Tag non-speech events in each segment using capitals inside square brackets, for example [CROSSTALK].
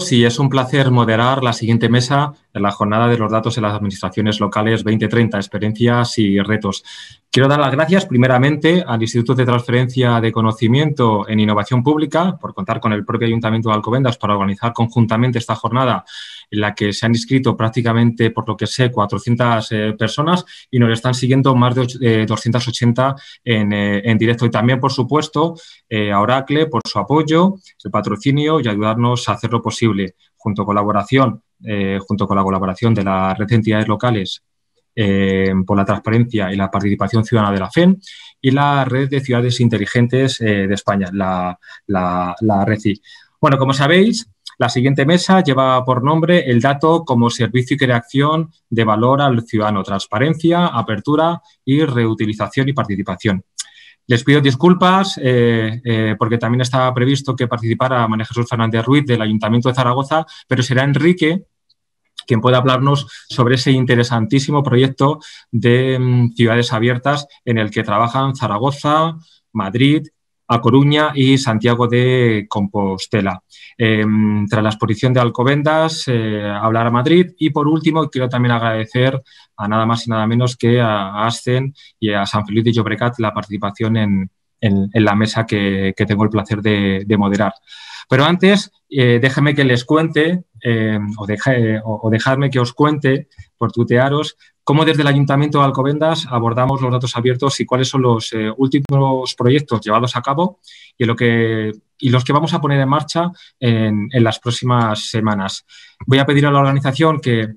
Sí, es un placer moderar la siguiente mesa en la jornada de los datos en las administraciones locales 2030, experiencias y retos. Quiero dar las gracias primeramente al Instituto de Transferencia de Conocimiento en Innovación Pública por contar con el propio Ayuntamiento de Alcobendas para organizar conjuntamente esta jornada en la que se han inscrito prácticamente, por lo que sé, 400 eh, personas y nos están siguiendo más de 280 eh, eh, en, directo. Y también, por supuesto, a Oracle por su apoyo, el patrocinio y ayudarnos a hacer lo posible, junto, colaboración, junto con la colaboración de las red entidades locales eh, por la transparencia y la participación ciudadana de la FEN y la Red de Ciudades Inteligentes eh, de España, la, la, la RECI. Bueno, como sabéis, la siguiente mesa lleva por nombre el dato como servicio y creación de valor al ciudadano, transparencia, apertura y reutilización y participación. Les pido disculpas eh, porque también estaba previsto que participara María Jesús Fernández Ruiz del Ayuntamiento de Zaragoza, pero será Enrique quien pueda hablarnos sobre ese interesantísimo proyecto de mm, ciudades abiertas en el que trabajan Zaragoza, Madrid, a Coruña y Santiago de Compostela. Em, tras la exposición de Alcobendas, eh, hablar a Madrid. Y por último, quiero también agradecer a nada más y nada menos que a Ascen y a San Felipe de Llobregat la participación en, en, la mesa que, tengo el placer de, moderar. Pero antes, eh, que les cuente, eh, eh, o, dejadme que os cuente, por tutearos, cómo desde el Ayuntamiento de Alcobendas abordamos los datos abiertos y cuáles son los eh, últimos proyectos llevados a cabo y, lo que, los que vamos a poner en marcha en, las próximas semanas. Voy a pedir a la organización que,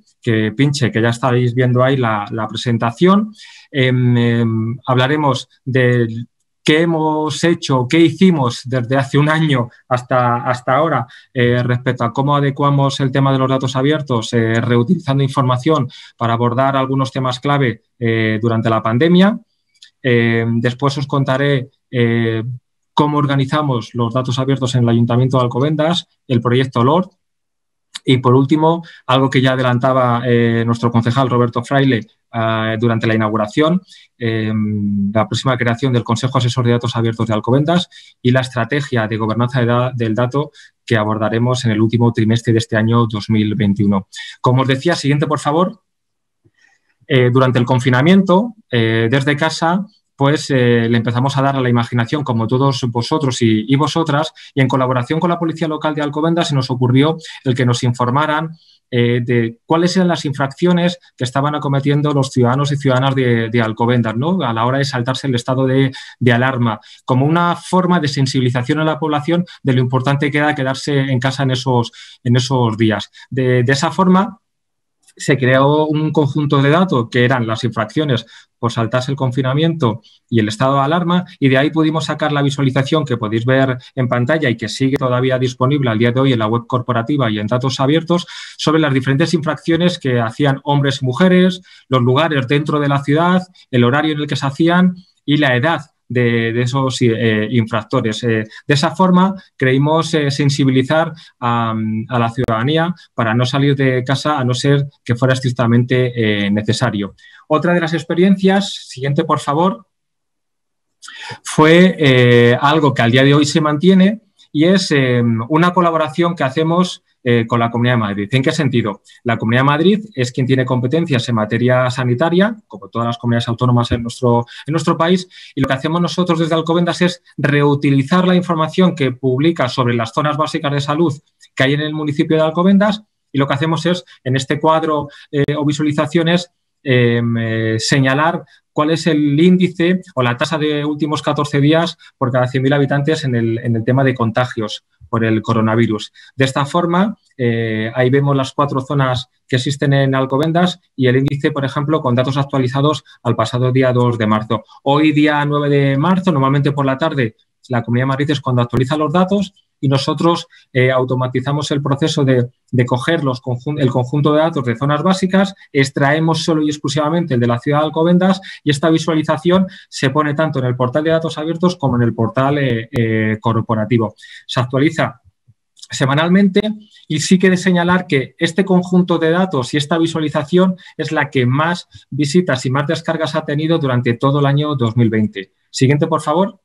pinche, que ya estáis viendo ahí la, la presentación. Em, em, hablaremos del qué hemos hecho, qué hicimos desde hace un año hasta, hasta ahora eh, respecto a cómo adecuamos el tema de los datos abiertos, eh, reutilizando información para abordar algunos temas clave eh, durante la pandemia. después os contaré cómo organizamos los datos abiertos en el Ayuntamiento de Alcobendas, el proyecto LORD, y por último, algo que ya adelantaba eh, nuestro concejal Roberto Fraile eh, durante la inauguración, em, la próxima creación del Consejo Asesor de Datos Abiertos de Alcobendas y la estrategia de gobernanza de del dato que abordaremos en el último trimestre de este año 2021. Como os decía, siguiente, por favor. Eh, durante el confinamiento, desde casa, pues le empezamos a dar a la imaginación, como todos vosotros y, vosotras, y en colaboración con la Policía Local de Alcobendas se nos ocurrió el que nos informaran eh, de cuáles eran las infracciones que estaban acometiendo los ciudadanos y ciudadanas de, Alcobendas, ¿no? A la hora de saltarse el estado de, alarma, como una forma de sensibilización a la población de lo importante que era quedarse en casa en esos, en esos días. de esa forma, se creó un conjunto de datos que eran las infracciones por saltarse el confinamiento y el estado de alarma, y de ahí pudimos sacar la visualización que podéis ver en pantalla y que sigue todavía disponible al día de hoy en la web corporativa y en datos abiertos sobre las diferentes infracciones que hacían hombres y mujeres, los lugares dentro de la ciudad, el horario en el que se hacían y la edad de, esos eh, eh, infractores. Eh, de esa forma, creímos sensibilizar a, a, la ciudadanía para no salir de casa a no ser que fuera estrictamente necesario. Otra de las experiencias, siguiente por favor, fue algo que al día de hoy se mantiene y es una colaboración que hacemos eh, con la Comunidad de Madrid. ¿En qué sentido? La Comunidad de Madrid es quien tiene competencias en materia sanitaria, como todas las comunidades autónomas en nuestro, en nuestro país, y lo que hacemos nosotros desde Alcobendas es reutilizar la información que publica sobre las zonas básicas de salud que hay en el municipio de Alcobendas y lo que hacemos es, en este cuadro eh, o visualizaciones, em, eh, señalar cuál es el índice o la tasa de últimos 14 días por cada 100.000 habitantes en el, en el, tema de contagios por el coronavirus. De esta forma, eh, ahí vemos las cuatro zonas que existen en Alcobendas y el índice, por ejemplo, con datos actualizados al pasado día 2 de marzo. Hoy, día 9 de marzo, normalmente por la tarde la Comunidad de Madrid es cuando actualiza los datos y nosotros eh, automatizamos el proceso de, coger los el conjunto de datos de zonas básicas, extraemos solo y exclusivamente el de la ciudad de Alcobendas y esta visualización se pone tanto en el portal de datos abiertos como en el portal eh, eh, corporativo. Se actualiza semanalmente y sí que señalar que este conjunto de datos y esta visualización es la que más visitas y más descargas ha tenido durante todo el año 2020. Siguiente, por favor.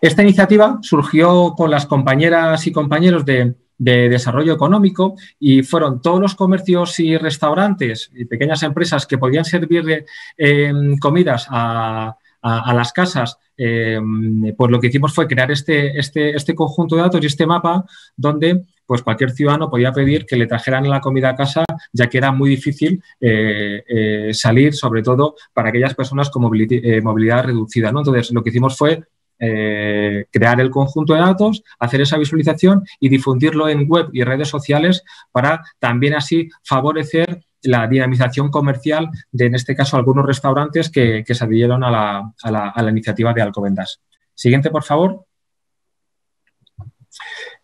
Esta iniciativa surgió con las compañeras y compañeros de, desarrollo económico y fueron todos los comercios y restaurantes y pequeñas empresas que podían servir de em, comidas a, las casas, em, pues lo que hicimos fue crear este, este, este conjunto de datos y este mapa donde pues cualquier ciudadano podía pedir que le trajeran la comida a casa, ya que era muy difícil eh, eh, salir, sobre todo para aquellas personas con eh, movilidad, reducida. Entonces, lo que hicimos fue eh, crear el conjunto de datos, hacer esa visualización y difundirlo en web y redes sociales para también así favorecer la dinamización comercial de, en este caso, algunos restaurantes que, se adhirieron a la, a, la, iniciativa de Alcobendas. Siguiente, por favor.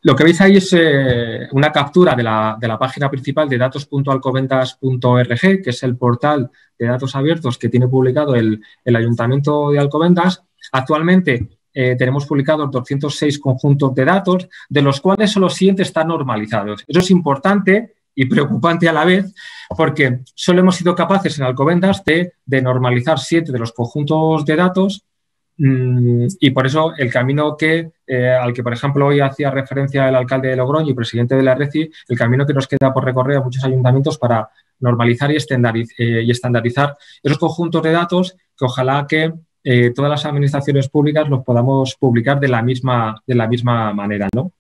Lo que veis ahí es eh, una captura de la, de la, página principal de datos.alcobendas.org, que es el portal de datos abiertos que tiene publicado el, el Ayuntamiento de Alcobendas. Actualmente eh, tenemos publicados 206 conjuntos de datos, de los cuales solo 7 están normalizados. Eso es importante y preocupante a la vez, porque solo hemos sido capaces en Alcobendas de, normalizar 7 de los conjuntos de datos mm, y por eso el camino que, eh, al que, por ejemplo, hoy hacía referencia el alcalde de Logroño y presidente de la RECI, el camino que nos queda por recorrer a muchos ayuntamientos para normalizar y estandarizar, eh, y estandarizar esos conjuntos de datos que ojalá que eh, todas las administraciones públicas los podamos publicar de la misma, de la misma manera, ¿no?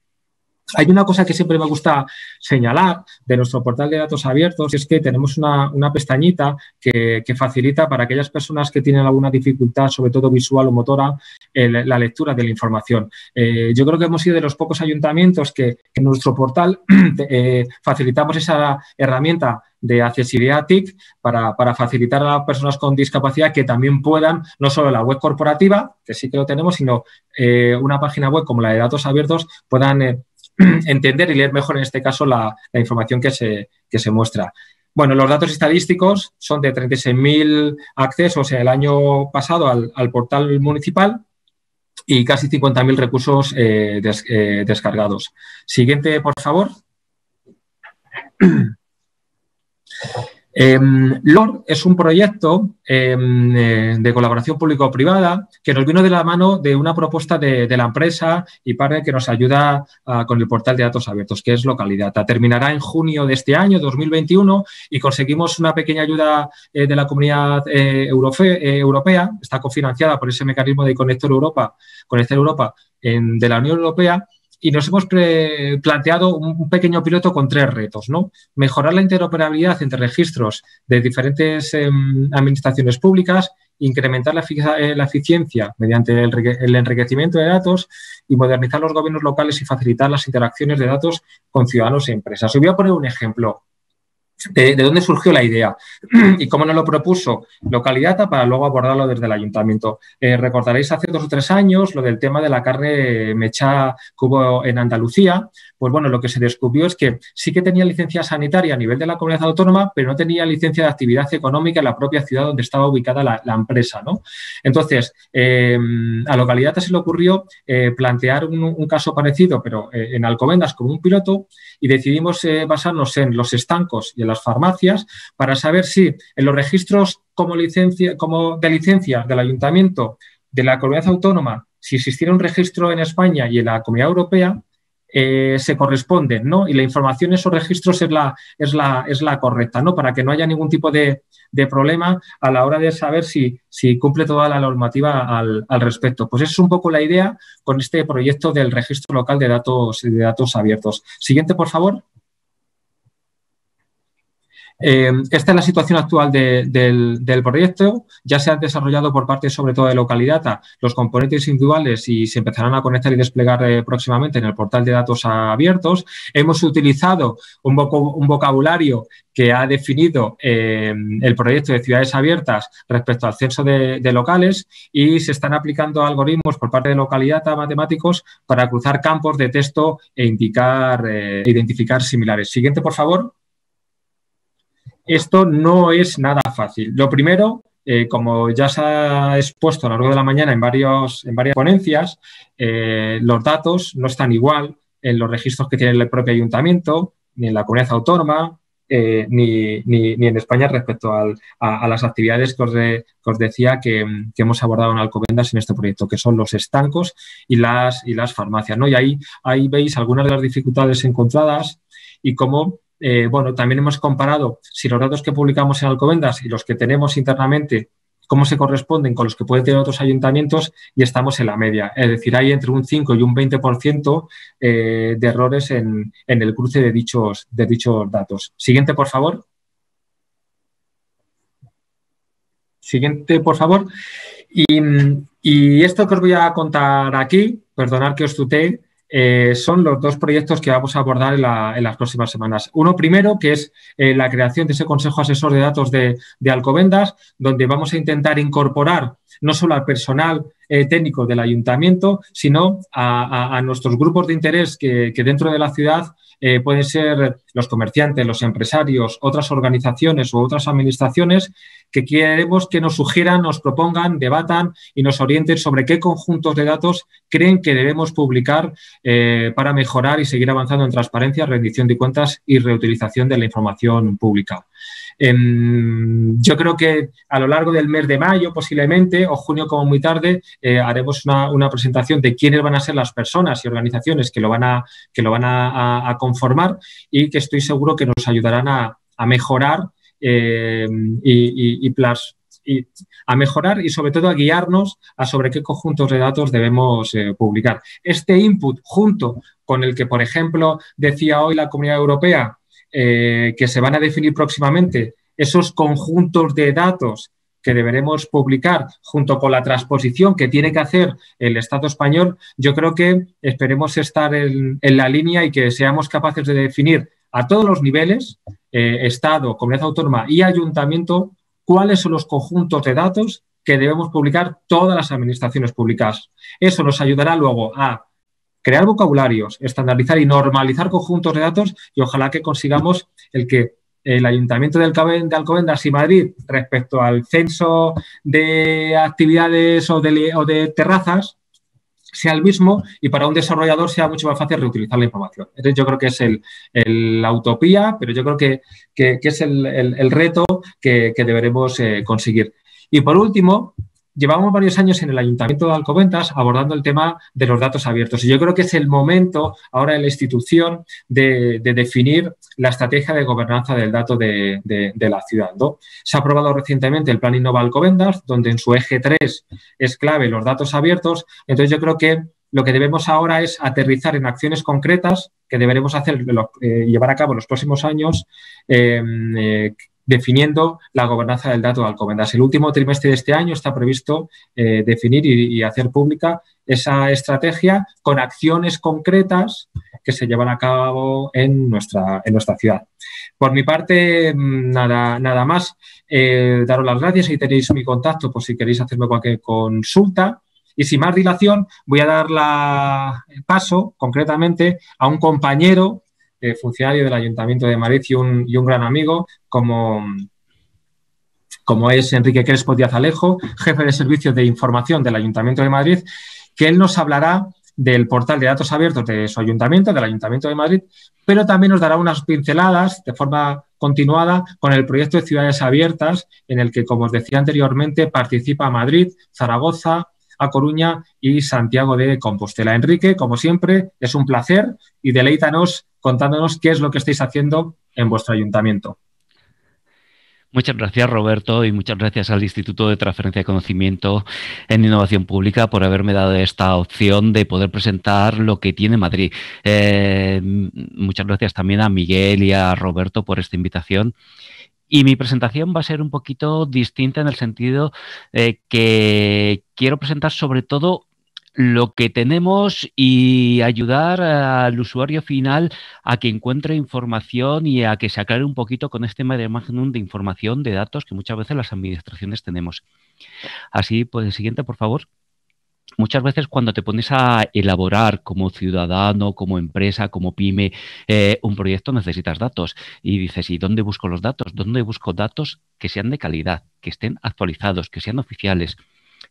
Hay una cosa que siempre me gusta señalar de nuestro portal de datos abiertos, y es que tenemos una, pestañita que, facilita para aquellas personas que tienen alguna dificultad, sobre todo visual o motora, la lectura de la información. Eh, yo creo que hemos sido de los pocos ayuntamientos que en nuestro portal [CLEARS THROAT] eh, facilitamos esa herramienta de accesibilidad TIC para, facilitar a las personas con discapacidad que también puedan, no solo la web corporativa, que sí que lo tenemos, sino eh, una página web como la de datos abiertos, puedan [CLEARS THROAT] entender y leer mejor en este caso la, información que se, se muestra. Bueno, los datos estadísticos son de 36.000 accesos el año pasado al, portal municipal y casi 50.000 recursos eh, eh, descargados. Siguiente, por favor. [CLEARS THROAT] Eh, LORD es un proyecto em, eh, de colaboración público-privada que nos vino de la mano de una propuesta de, la empresa y partner que nos ayuda ah, con el portal de datos abiertos, que es Localidata. Ah, terminará en junio de este año, 2021, y conseguimos una pequeña ayuda eh, de la comunidad eh, europea, está cofinanciada por ese mecanismo de Conectar Europa, Conectar Europa de la Unión Europea y nos hemos planteado un pequeño piloto con tres retos, ¿no? Mejorar la interoperabilidad entre registros de diferentes em, administraciones públicas, incrementar la, eh, eficiencia mediante el, el enriquecimiento de datos y modernizar los gobiernos locales y facilitar las interacciones de datos con ciudadanos y empresas. Os voy a poner un ejemplo de, dónde surgió la idea [CLEARS THROAT] y cómo nos lo propuso localidad para luego abordarlo desde el ayuntamiento. Eh, recordaréis hace dos o tres años lo del tema de la carne mecha cubo en Andalucía. Pues bueno, lo que se descubrió es que sí que tenía licencia sanitaria a nivel de la comunidad autónoma, pero no tenía licencia de actividad económica en la propia ciudad donde estaba ubicada la, empresa. ¿no? Entonces, eh, a localidad se le ocurrió eh, plantear un, caso parecido, pero en Alcobendas como un piloto, y decidimos basarnos en los estancos y las farmacias para saber si en los registros como licencia, como de licencia del ayuntamiento de la comunidad autónoma, si existiera un registro en España y en la comunidad europea, eh, se corresponden, ¿no? Y la información en esos registros es la, es la, es la correcta, ¿no? Para que no haya ningún tipo de, problema a la hora de saber si, si cumple toda la normativa al, al, respecto. Pues esa es un poco la idea con este proyecto del registro local de datos, de datos abiertos. Siguiente, por favor. Eh, esta es la situación actual del, proyecto. Ya se han desarrollado por parte, sobre todo, de Localidata los componentes individuales y se empezarán a conectar y desplegar eh, próximamente en el portal de datos abiertos. Hemos utilizado un, vocabulario que ha definido eh, el proyecto de ciudades abiertas respecto al censo de, locales y se están aplicando algoritmos por parte de Localidata matemáticos para cruzar campos de texto e indicar, identificar similares. Siguiente, por favor esto no es nada fácil. Lo primero, eh, como ya se ha expuesto a lo largo de la mañana en, varios, en varias ponencias, eh, los datos no están igual en los registros que tiene el propio ayuntamiento, ni en la comunidad autónoma, eh, ni, en España respecto a, las actividades que os, de, decía que, hemos abordado en Alcobendas en este proyecto, que son los estancos y las, y las farmacias. ¿no? Y ahí, ahí veis algunas de las dificultades encontradas y cómo eh, bueno, también hemos comparado si los datos que publicamos en Alcobendas y los que tenemos internamente, cómo se corresponden con los que pueden tener otros ayuntamientos y estamos en la media. Es decir, hay entre un 5 y un 20% eh, de errores en, el cruce de dichos, datos. Siguiente, por favor. Siguiente, por favor. Y, esto que os voy a contar aquí, perdonar que os tutee, eh, son los dos proyectos que vamos a abordar en, las próximas semanas. Uno primero, que es eh, la creación de ese Consejo Asesor de Datos de, Alcobendas, donde vamos a intentar incorporar no solo al personal eh, técnico del ayuntamiento, sino a, nuestros grupos de interés que, dentro de la ciudad pueden ser los comerciantes, los empresarios, otras organizaciones u otras administraciones que queremos que nos sugieran, nos propongan, debatan y nos orienten sobre qué conjuntos de datos creen que debemos publicar eh, para mejorar y seguir avanzando en transparencia, rendición de cuentas y reutilización de la información pública. Em, yo creo que a lo largo del mes de mayo posiblemente o junio como muy tarde eh, haremos una, presentación de quiénes van a ser las personas y organizaciones que lo van a, que lo van a, conformar y que estoy seguro que nos ayudarán a mejorar eh, y, a mejorar y sobre todo a guiarnos a sobre qué conjuntos de datos debemos eh, publicar. Este input junto con el que, por ejemplo, decía hoy la Comunidad Europea eh, que se van a definir próximamente esos conjuntos de datos que deberemos publicar junto con la transposición que tiene que hacer el Estado español, yo creo que esperemos estar en la línea y que seamos capaces de definir a todos los niveles, eh, Estado, comunidad autónoma y ayuntamiento, cuáles son los conjuntos de datos que debemos publicar todas las administraciones públicas. Eso nos ayudará luego a crear vocabularios, estandarizar y normalizar conjuntos de datos y ojalá que consigamos el que el Ayuntamiento de Alcobendas y Madrid respecto al censo de actividades o de terrazas sea el mismo y para un desarrollador sea mucho más fácil reutilizar la información. yo creo que es el, la utopía, pero yo creo que, que, es el, reto que, deberemos eh, conseguir. Y por último, llevamos varios años en el Ayuntamiento de Alcobendas abordando el tema de los datos abiertos. Y yo creo que es el momento ahora en la institución de, definir la estrategia de gobernanza del dato de, la ciudad. Se ha aprobado recientemente el Plan Innova Alcobendas, donde en su eje 3 es clave los datos abiertos. Entonces yo creo que lo que debemos ahora es aterrizar en acciones concretas que deberemos hacer, eh, llevar a cabo en los próximos años, eh, eh, definiendo la gobernanza del dato de Alcobendas. El último trimestre de este año está previsto eh, definir y, hacer pública esa estrategia con acciones concretas que se llevan a cabo en nuestra, en nuestra ciudad. Por mi parte, mm, nada, nada más. Eh, daros las gracias. y tenéis mi contacto por si queréis hacerme cualquier consulta. Y sin más dilación, voy a dar la paso concretamente a un compañero eh, funcionario del Ayuntamiento de Madrid y un, y un gran amigo, como, como es Enrique Crespo Díaz Alejo, jefe de servicios de información del Ayuntamiento de Madrid, que él nos hablará del portal de datos abiertos de su ayuntamiento, del Ayuntamiento de Madrid, pero también nos dará unas pinceladas de forma continuada con el proyecto de ciudades abiertas, en el que, como os decía anteriormente, participa Madrid, Zaragoza, a Coruña y Santiago de Compostela. Enrique, como siempre, es un placer y deleítanos contándonos qué es lo que estáis haciendo en vuestro ayuntamiento. Muchas gracias Roberto y muchas gracias al Instituto de Transferencia de Conocimiento en Innovación Pública por haberme dado esta opción de poder presentar lo que tiene Madrid. Eh, muchas gracias también a Miguel y a Roberto por esta invitación y mi presentación va a ser un poquito distinta en el sentido eh, que quiero presentar sobre todo lo que tenemos y ayudar al usuario final a que encuentre información y a que se aclare un poquito con este de magnum de información, de datos que muchas veces las administraciones tenemos. Así, pues, el siguiente, por favor muchas veces cuando te pones a elaborar como ciudadano, como empresa, como pyme, eh, un proyecto necesitas datos. Y dices, ¿y dónde busco los datos? ¿Dónde busco datos que sean de calidad, que estén actualizados, que sean oficiales?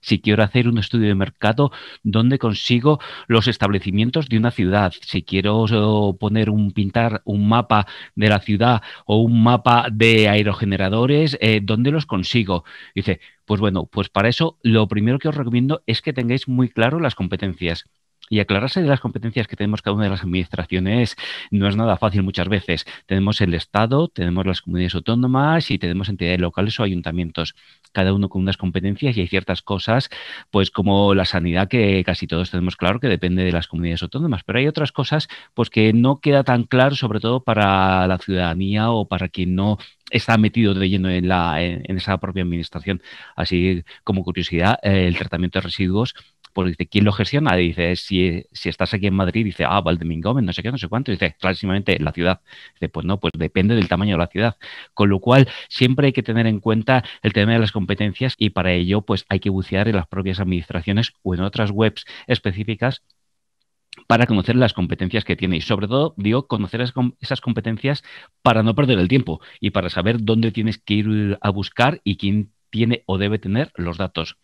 si quiero hacer un estudio de mercado, dónde consigo los establecimientos de una ciudad, si quiero eh, poner un pintar un mapa de la ciudad o un mapa de aerogeneradores, eh, dónde los consigo. Dice, pues bueno, pues para eso lo primero que os recomiendo es que tengáis muy claro las competencias. Y aclararse de las competencias que tenemos cada una de las administraciones no es nada fácil muchas veces. Tenemos el Estado, tenemos las comunidades autónomas y tenemos entidades locales o ayuntamientos, cada uno con unas competencias y hay ciertas cosas, pues como la sanidad que casi todos tenemos claro que depende de las comunidades autónomas, pero hay otras cosas pues que no queda tan claro, sobre todo para la ciudadanía o para quien no está metido de lleno en, la, en, esa propia administración. Así como curiosidad, el tratamiento de residuos pues dice, ¿quién lo gestiona? Dice, si, estás aquí en Madrid, dice, ah, Gómez, no sé qué, no sé cuánto. Dice, clarísimamente, la ciudad. Dice, pues no, pues depende del tamaño de la ciudad. Con lo cual, siempre hay que tener en cuenta el tema de las competencias y para ello, pues hay que bucear en las propias administraciones o en otras webs específicas para conocer las competencias que tiene y sobre todo digo conocer esas competencias para no perder el tiempo y para saber dónde tienes que ir a buscar y quién tiene o debe tener los datos.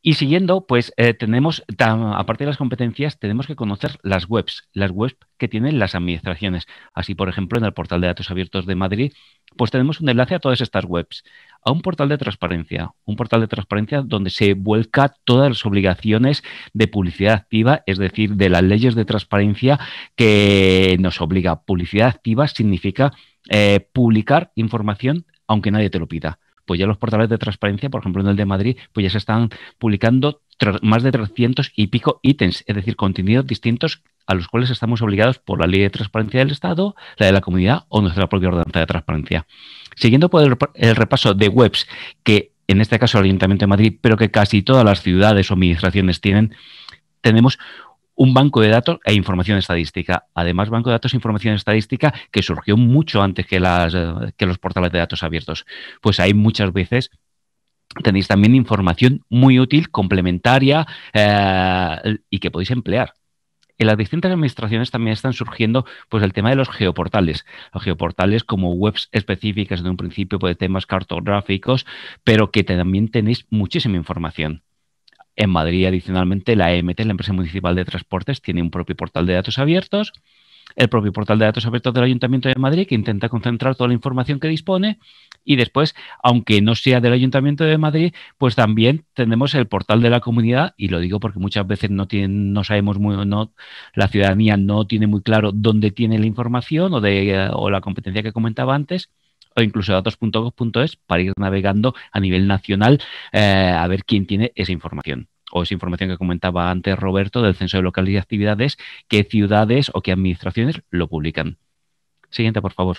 Y siguiendo, pues eh, tenemos, aparte de las competencias, tenemos que conocer las webs, las webs que tienen las administraciones. Así, por ejemplo, en el portal de datos abiertos de Madrid, pues tenemos un enlace a todas estas webs, a un portal de transparencia, un portal de transparencia donde se vuelca todas las obligaciones de publicidad activa, es decir, de las leyes de transparencia que nos obliga. Publicidad activa significa eh, publicar información aunque nadie te lo pida pues ya los portales de transparencia, por ejemplo en el de Madrid, pues ya se están publicando más de 300 y pico ítems, es decir, contenidos distintos a los cuales estamos obligados por la ley de transparencia del Estado, la de la comunidad o nuestra propia ordenanza de transparencia. Siguiendo por el, repaso de webs que en este caso el Ayuntamiento de Madrid, pero que casi todas las ciudades o administraciones tienen, tenemos un banco de datos e información estadística. Además, banco de datos e información estadística que surgió mucho antes que, eh, los portales de datos abiertos. Pues ahí muchas veces tenéis también información muy útil, complementaria eh, y que podéis emplear. En las distintas administraciones también están surgiendo pues, el tema de los geoportales. Los geoportales como webs específicas de un principio de pues, temas cartográficos, pero que también tenéis muchísima información. En Madrid, adicionalmente, la EMT, la empresa municipal de transportes, tiene un propio portal de datos abiertos, el propio portal de datos abiertos del Ayuntamiento de Madrid, que intenta concentrar toda la información que dispone. Y después, aunque no sea del Ayuntamiento de Madrid, pues también tenemos el portal de la comunidad, y lo digo porque muchas veces no, no sabemos muy, no, la ciudadanía no tiene muy claro dónde tiene la información o, de, o la competencia que comentaba antes o incluso datos.gov.es para ir navegando a nivel nacional eh, a ver quién tiene esa información o esa información que comentaba antes Roberto del censo de locales y actividades, qué ciudades o qué administraciones lo publican. Siguiente, por favor.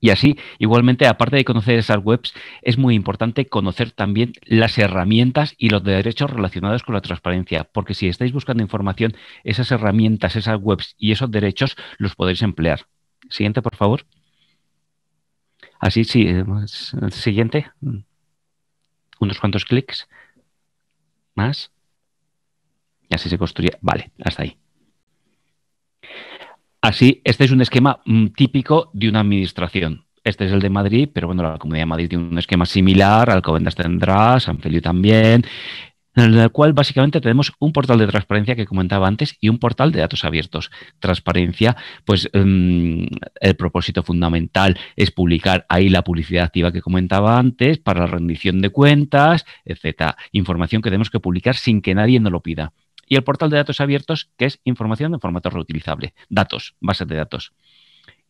Y así, igualmente, aparte de conocer esas webs, es muy importante conocer también las herramientas y los derechos relacionados con la transparencia, porque si estáis buscando información, esas herramientas, esas webs y esos derechos los podéis emplear. Siguiente, por favor. Así, sí, eh, el siguiente. Mm, unos cuantos clics. Más. Y así se construye. Vale, hasta ahí. Así, este es un esquema mm, típico de una administración. Este es el de Madrid, pero bueno, la Comunidad de Madrid tiene un esquema similar, Alcobendas tendrá, San Feliu también, en el cual básicamente tenemos un portal de transparencia que comentaba antes y un portal de datos abiertos. Transparencia, pues em, el propósito fundamental es publicar ahí la publicidad activa que comentaba antes para la rendición de cuentas, etcétera, información que tenemos que publicar sin que nadie nos lo pida. Y el portal de datos abiertos, que es información en formato reutilizable, datos, bases de datos.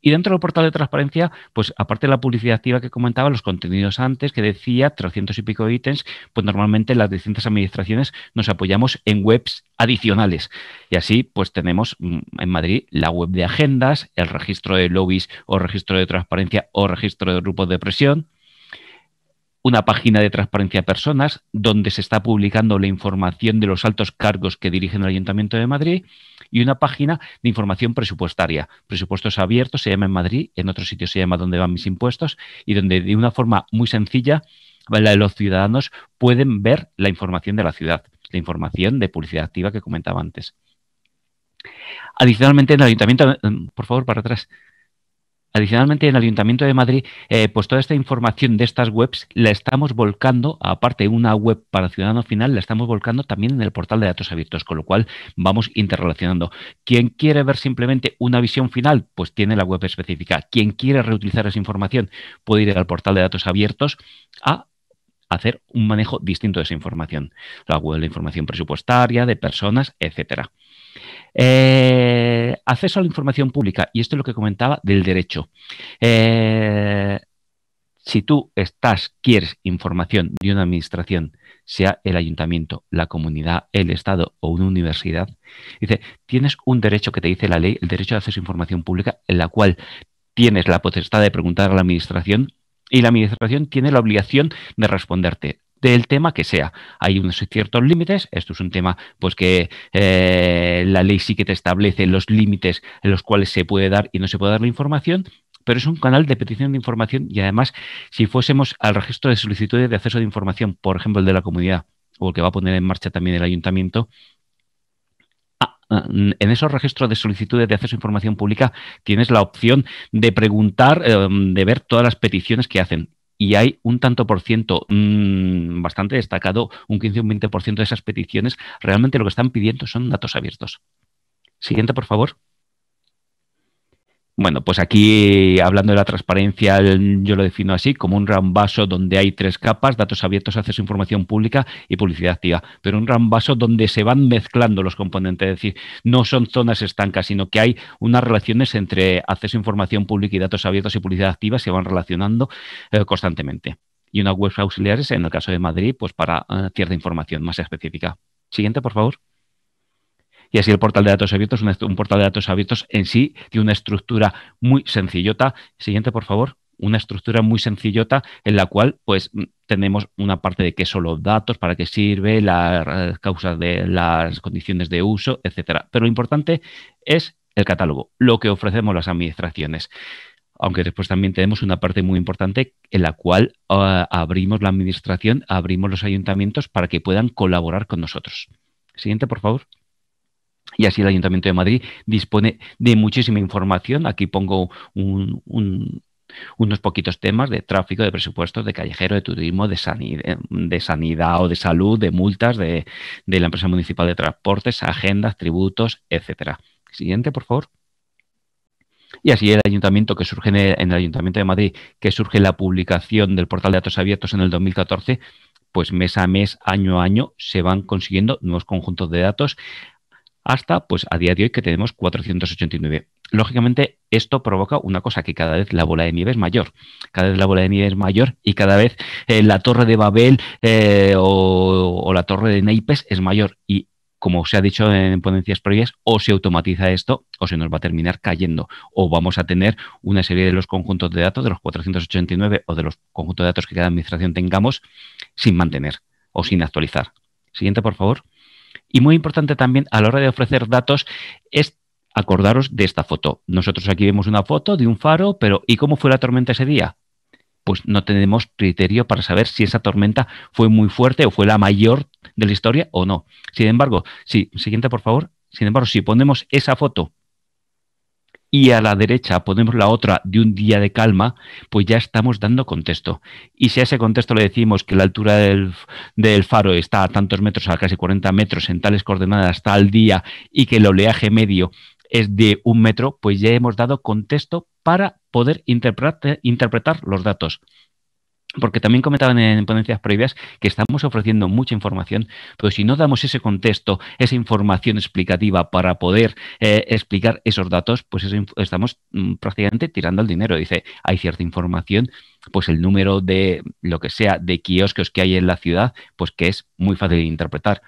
Y dentro del portal de transparencia, pues aparte de la publicidad activa que comentaba, los contenidos antes, que decía 300 y pico de ítems, pues normalmente las distintas administraciones nos apoyamos en webs adicionales. Y así, pues tenemos mm, en Madrid la web de agendas, el registro de lobbies o registro de transparencia o registro de grupos de presión, una página de transparencia de personas donde se está publicando la información de los altos cargos que dirigen el Ayuntamiento de Madrid y una página de información presupuestaria. Presupuestos abiertos se llama en Madrid, en otros sitios se llama donde van mis impuestos y donde de una forma muy sencilla los ciudadanos pueden ver la información de la ciudad, la información de publicidad activa que comentaba antes. Adicionalmente, en el Ayuntamiento, eh, por favor, para atrás. Adicionalmente, en el Ayuntamiento de Madrid, eh, pues toda esta información de estas webs la estamos volcando, aparte de una web para Ciudadano Final, la estamos volcando también en el portal de datos abiertos, con lo cual vamos interrelacionando. Quien quiere ver simplemente una visión final, pues tiene la web específica. Quien quiere reutilizar esa información puede ir al portal de datos abiertos a hacer un manejo distinto de esa información, la web de información presupuestaria, de personas, etcétera. Eh, acceso a la información pública, y esto es lo que comentaba del derecho. Eh, si tú estás, quieres información de una administración, sea el ayuntamiento, la comunidad, el Estado o una universidad, dice, tienes un derecho que te dice la ley, el derecho de acceso a información pública, en la cual tienes la potestad de preguntar a la administración y la administración tiene la obligación de responderte del tema que sea. Hay unos ciertos límites, esto es un tema pues que eh, la ley sí que te establece los límites en los cuales se puede dar y no se puede dar la información, pero es un canal de petición de información y además si fuésemos al registro de solicitudes de acceso de información, por ejemplo el de la comunidad o el que va a poner en marcha también el ayuntamiento, ah, ah, en esos registros de solicitudes de acceso a información pública tienes la opción de preguntar, eh, de ver todas las peticiones que hacen y hay un tanto por ciento mm, bastante destacado, un 15 o un 20% de esas peticiones realmente lo que están pidiendo son datos abiertos. Siguiente, por favor. Bueno, pues aquí hablando de la transparencia, yo lo defino así, como un rambaso donde hay tres capas, datos abiertos, acceso a información pública y publicidad activa, pero un rambaso donde se van mezclando los componentes, es decir, no son zonas estancas, sino que hay unas relaciones entre acceso a información pública y datos abiertos y publicidad activa, se van relacionando eh, constantemente. Y unas webs auxiliares, en el caso de Madrid, pues para eh, cierta información más específica. Siguiente, por favor. Y así el portal de datos abiertos, un, portal de datos abiertos en sí tiene una estructura muy sencillota. Siguiente, por favor una estructura muy sencillota en la cual pues mm, tenemos una parte de qué son los datos, para qué sirve, las eh, causas de las condiciones de uso, etcétera. Pero lo importante es el catálogo, lo que ofrecemos las administraciones. Aunque después también tenemos una parte muy importante en la cual ah, abrimos la administración, abrimos los ayuntamientos para que puedan colaborar con nosotros. Siguiente, por favor. Y así el Ayuntamiento de Madrid dispone de muchísima información. Aquí pongo unos poquitos temas de tráfico, de presupuestos, de callejero, de turismo, eh, de sanidad, o de salud, de multas, de, la empresa municipal de transportes, agendas, tributos, etcétera. Siguiente, por favor. Y así el ayuntamiento que surge en el, en el, Ayuntamiento de Madrid, que surge la publicación del portal de datos abiertos en el 2014, pues mes a mes, año a año, se van consiguiendo nuevos conjuntos de datos hasta pues a día de hoy que tenemos 489. Lógicamente esto provoca una cosa, que cada vez la bola de nieve es mayor, cada vez la bola de nieve es mayor y cada vez eh, la torre de Babel eh, o, o la torre de Naipes es mayor y como se ha dicho en ponencias previas, o se automatiza esto o se nos va a terminar cayendo, o vamos a tener una serie de los conjuntos de datos, de los 489 o de los conjuntos de datos que cada administración tengamos, sin mantener o sin actualizar. Siguiente, por favor. Y muy importante también a la hora de ofrecer datos es acordaros de esta foto. Nosotros aquí vemos una foto de un faro, pero ¿y cómo fue la tormenta ese día? Pues no tenemos criterio para saber si esa tormenta fue muy fuerte o fue la mayor de la historia o no. Sin embargo, sí, siguiente por favor. Sin embargo, si ponemos esa foto y a la derecha ponemos la otra de un día de calma, pues ya estamos dando contexto. Y si a ese contexto le decimos que la altura del, faro está a tantos metros, a casi 40 metros, en tales coordenadas, tal día, y que el oleaje medio es de un metro, pues ya hemos dado contexto para poder interpretar los datos. Porque también comentaban en ponencias previas que estamos ofreciendo mucha información, pero si no damos ese contexto, esa información explicativa para poder eh, explicar esos datos, pues estamos mm, prácticamente tirando el dinero. Dice, hay cierta información, pues el número de lo que sea de kioscos que hay en la ciudad, pues que es muy fácil de interpretar.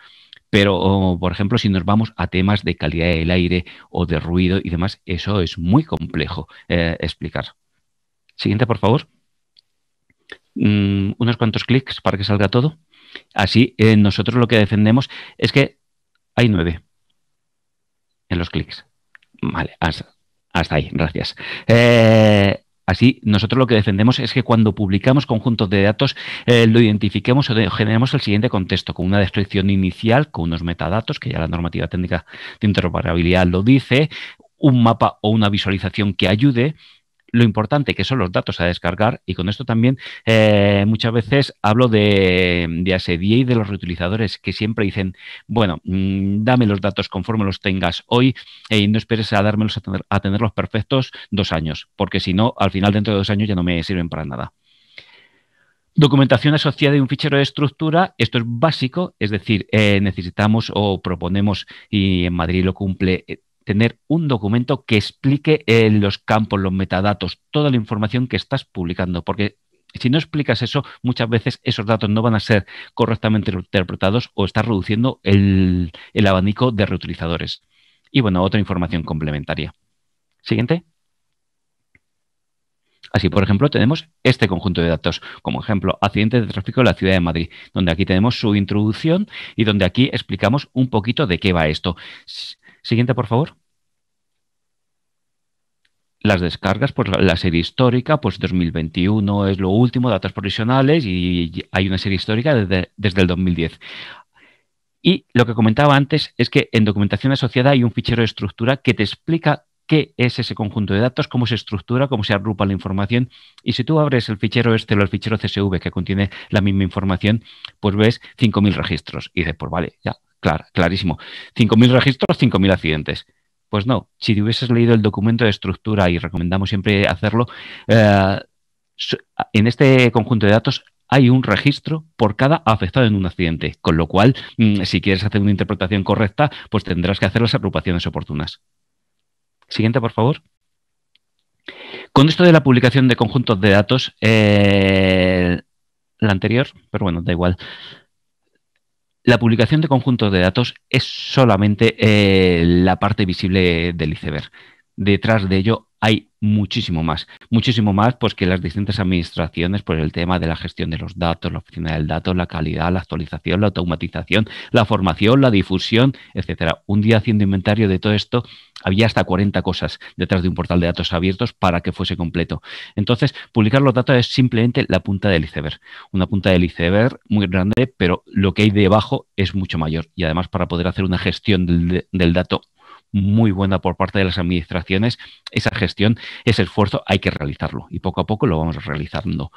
Pero, por ejemplo, si nos vamos a temas de calidad del aire o de ruido y demás, eso es muy complejo eh, explicar. Siguiente, por favor. Mm, unos cuantos clics para que salga todo. Así, eh, nosotros lo que defendemos es que hay nueve en los clics. Vale, hasta, ahí, gracias. Eh, así, nosotros lo que defendemos es que cuando publicamos conjuntos de datos eh, lo identifiquemos o generemos el siguiente contexto, con una descripción inicial, con unos metadatos, que ya la normativa técnica de interoperabilidad lo dice, un mapa o una visualización que ayude, lo importante que son los datos a descargar y con esto también eh, muchas veces hablo de, de y de los reutilizadores que siempre dicen, bueno, mm, dame los datos conforme los tengas hoy eh, y no esperes a dármelos a, tenerlos perfectos dos años, porque si no, al final dentro de dos años ya no me sirven para nada. Documentación asociada y un fichero de estructura, esto es básico, es decir, eh, necesitamos o proponemos, y en Madrid lo cumple tener un documento que explique eh, los campos, los metadatos, toda la información que estás publicando, porque si no explicas eso, muchas veces esos datos no van a ser correctamente interpretados o estás reduciendo el, el abanico de reutilizadores. Y bueno, otra información complementaria. Siguiente. Así, por ejemplo, tenemos este conjunto de datos, como ejemplo, accidentes de tráfico en la ciudad de Madrid, donde aquí tenemos su introducción y donde aquí explicamos un poquito de qué va esto. Siguiente, por favor. Las descargas, pues la serie histórica, pues 2021 es lo último, datos provisionales y hay una serie histórica desde, desde el 2010. Y lo que comentaba antes es que en documentación asociada hay un fichero de estructura que te explica qué es ese conjunto de datos, cómo se estructura, cómo se agrupa la información. Y si tú abres el fichero este o el fichero CSV que contiene la misma información, pues ves 5.000 registros. Y dices, pues vale, ya, Claro, clarísimo. 5.000 registros, 5.000 accidentes. Pues no, si hubieses leído el documento de estructura, y recomendamos siempre hacerlo, eh, en este conjunto de datos hay un registro por cada afectado en un accidente, con lo cual, mm, si quieres hacer una interpretación correcta, pues tendrás que hacer las agrupaciones oportunas. Siguiente, por favor. Con esto de la publicación de conjuntos de datos, eh, la anterior, pero bueno, da igual. La publicación de conjuntos de datos es solamente eh, la parte visible del iceberg. Detrás de ello hay muchísimo más, muchísimo más pues que las distintas administraciones por pues, el tema de la gestión de los datos, la oficina del dato, la calidad, la actualización, la automatización, la formación, la difusión, etcétera. Un día haciendo inventario de todo esto había hasta 40 cosas detrás de un portal de datos abiertos para que fuese completo. Entonces, publicar los datos es simplemente la punta del iceberg, una punta del iceberg muy grande, pero lo que hay debajo es mucho mayor y además para poder hacer una gestión del, del dato muy buena por parte de las administraciones, esa gestión, ese esfuerzo hay que realizarlo y poco a poco lo vamos realizando.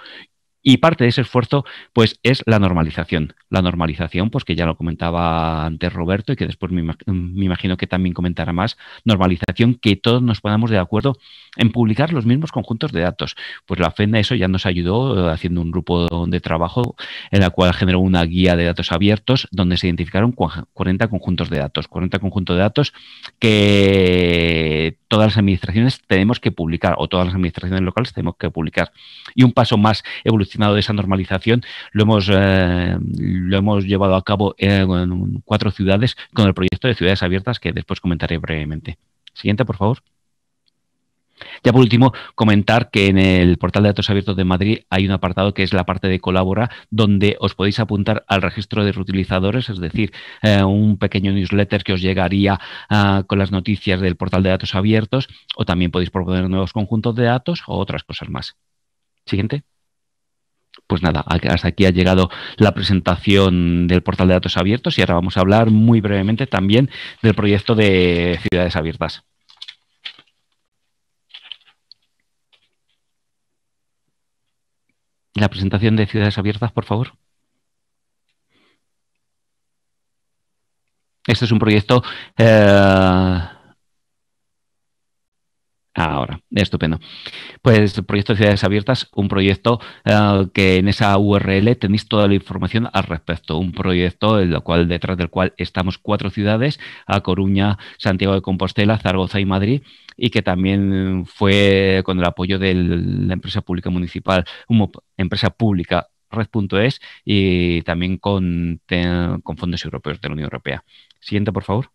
Y parte de ese esfuerzo, pues, es la normalización. La normalización, pues, que ya lo comentaba antes Roberto y que después me, imagino que también comentará más, normalización que todos nos podamos de acuerdo en publicar los mismos conjuntos de datos. Pues la FENDA eso ya nos ayudó eh, haciendo un grupo de trabajo en la cual generó una guía de datos abiertos donde se identificaron 40 conjuntos de datos, 40 conjuntos de datos que todas las administraciones tenemos que publicar o todas las administraciones locales tenemos que publicar. Y un paso más evolucionado de esa normalización lo hemos, eh, lo hemos llevado a cabo en cuatro ciudades con el proyecto de ciudades abiertas que después comentaré brevemente. Siguiente, por favor. Ya por último, comentar que en el portal de datos abiertos de Madrid hay un apartado que es la parte de colabora, donde os podéis apuntar al registro de reutilizadores, es decir, eh, un pequeño newsletter que os llegaría ah, con las noticias del portal de datos abiertos, o también podéis proponer nuevos conjuntos de datos o otras cosas más. Siguiente. Pues nada, hasta aquí ha llegado la presentación del portal de datos abiertos y ahora vamos a hablar muy brevemente también del proyecto de ciudades abiertas. la presentación de Ciudades Abiertas, por favor. Este es un proyecto eh, Ahora, estupendo. Pues el proyecto de Ciudades Abiertas, un proyecto eh, que en esa URL tenéis toda la información al respecto. Un proyecto en lo cual, detrás del cual estamos cuatro ciudades, a Coruña, Santiago de Compostela, Zaragoza y Madrid, y que también fue con el apoyo de la empresa pública municipal, una empresa pública red.es y también con, con fondos europeos de la Unión Europea. Siguiente, por favor.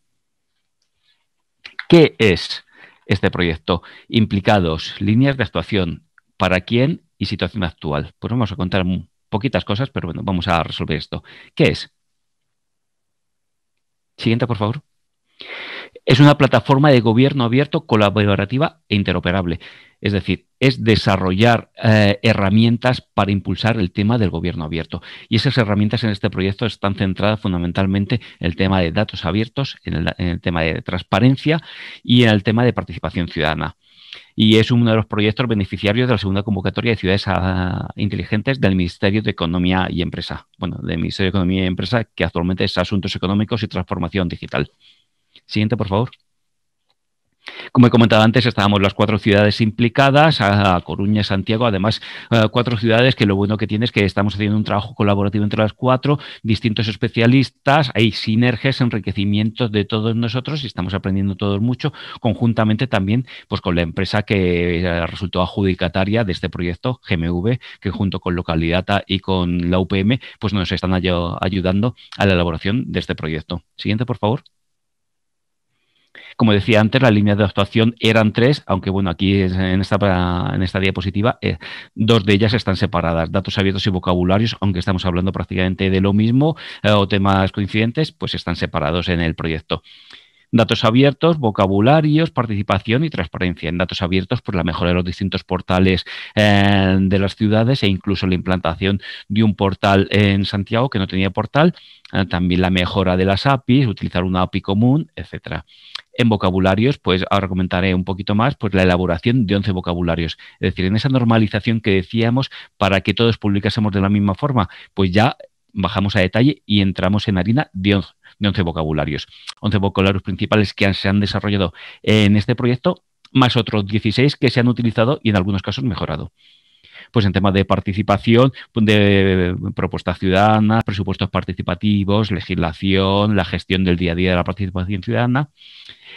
¿Qué es? este proyecto. Implicados, líneas de actuación, para quién y situación actual. Pues vamos a contar poquitas cosas, pero bueno, vamos a resolver esto. ¿Qué es? Siguiente, por favor. Es una plataforma de gobierno abierto, colaborativa e interoperable. Es decir, es desarrollar eh, herramientas para impulsar el tema del gobierno abierto. Y esas herramientas en este proyecto están centradas fundamentalmente en el tema de datos abiertos, en el, tema de transparencia y en el tema de participación ciudadana y es uno de los proyectos beneficiarios de la segunda convocatoria de ciudades ah, inteligentes del Ministerio de Economía y Empresa. Bueno, del Ministerio de Economía y Empresa, que actualmente es Asuntos Económicos y Transformación Digital. Siguiente, por favor. Como he comentado antes, estábamos las cuatro ciudades implicadas, a Coruña, Santiago, además eh, cuatro ciudades que lo bueno que tiene es que estamos haciendo un trabajo colaborativo entre las cuatro, distintos especialistas, hay sinergias, enriquecimientos de todos nosotros y estamos aprendiendo todos mucho, conjuntamente también pues con la empresa que eh, resultó adjudicataria de este proyecto, GMV, que junto con Localidata y con la UPM, pues nos están ayudando a la elaboración de este proyecto. Siguiente, por favor. Como decía antes, las líneas de actuación eran tres, aunque bueno, aquí en, esta, en esta diapositiva eh, dos de ellas están separadas, datos abiertos y vocabularios, aunque estamos hablando prácticamente de lo mismo eh, o temas coincidentes, pues están separados en el proyecto datos abiertos, vocabularios, participación y transparencia. En datos abiertos, pues la mejora de los distintos portales eh, de las ciudades e incluso la implantación de un portal en Santiago que no tenía portal, también la mejora de las APIs, utilizar una API común, etcétera. En vocabularios, pues ahora comentaré un poquito más, pues la elaboración de 11 vocabularios. Es decir, en esa normalización que decíamos para que todos publicásemos de la misma forma, pues ya bajamos a detalle y entramos en harina de 11, vocabularios. 11 vocabularios principales que se han desarrollado en este proyecto, más otros 16 que se han utilizado y en algunos casos mejorado pues en temas de participación, pues de eh, propuestas ciudadanas, presupuestos participativos, legislación, la gestión del día a día de la participación ciudadana,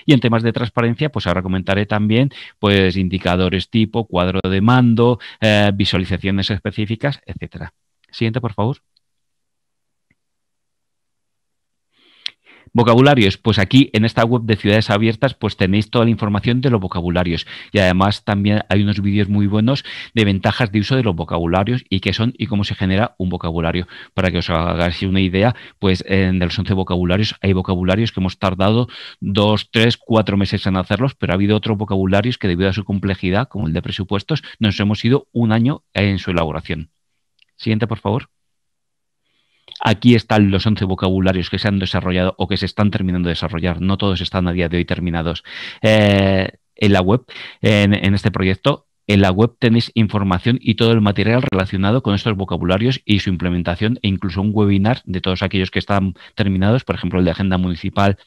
y en temas de transparencia, pues ahora comentaré también pues indicadores tipo, cuadro de mando, eh, visualizaciones específicas, etcétera. Siguiente, por favor. Vocabularios, pues aquí en esta web de Ciudades Abiertas pues tenéis toda la información de los vocabularios y además también hay unos vídeos muy buenos de ventajas de uso de los vocabularios y qué son y cómo se genera un vocabulario. Para que os hagáis una idea, pues en de los 11 vocabularios hay vocabularios que hemos tardado dos, tres, cuatro meses en hacerlos, pero ha habido otros vocabularios que debido a su complejidad, como el de presupuestos, nos hemos ido un año en su elaboración. Siguiente, por favor. Aquí están los 11 vocabularios que se han desarrollado o que se están terminando de desarrollar. No todos están a día de hoy terminados eh, en la web, en, en este proyecto. En la web tenéis información y todo el material relacionado con estos vocabularios y su implementación e incluso un webinar de todos aquellos que están terminados, por ejemplo, el de agenda municipal,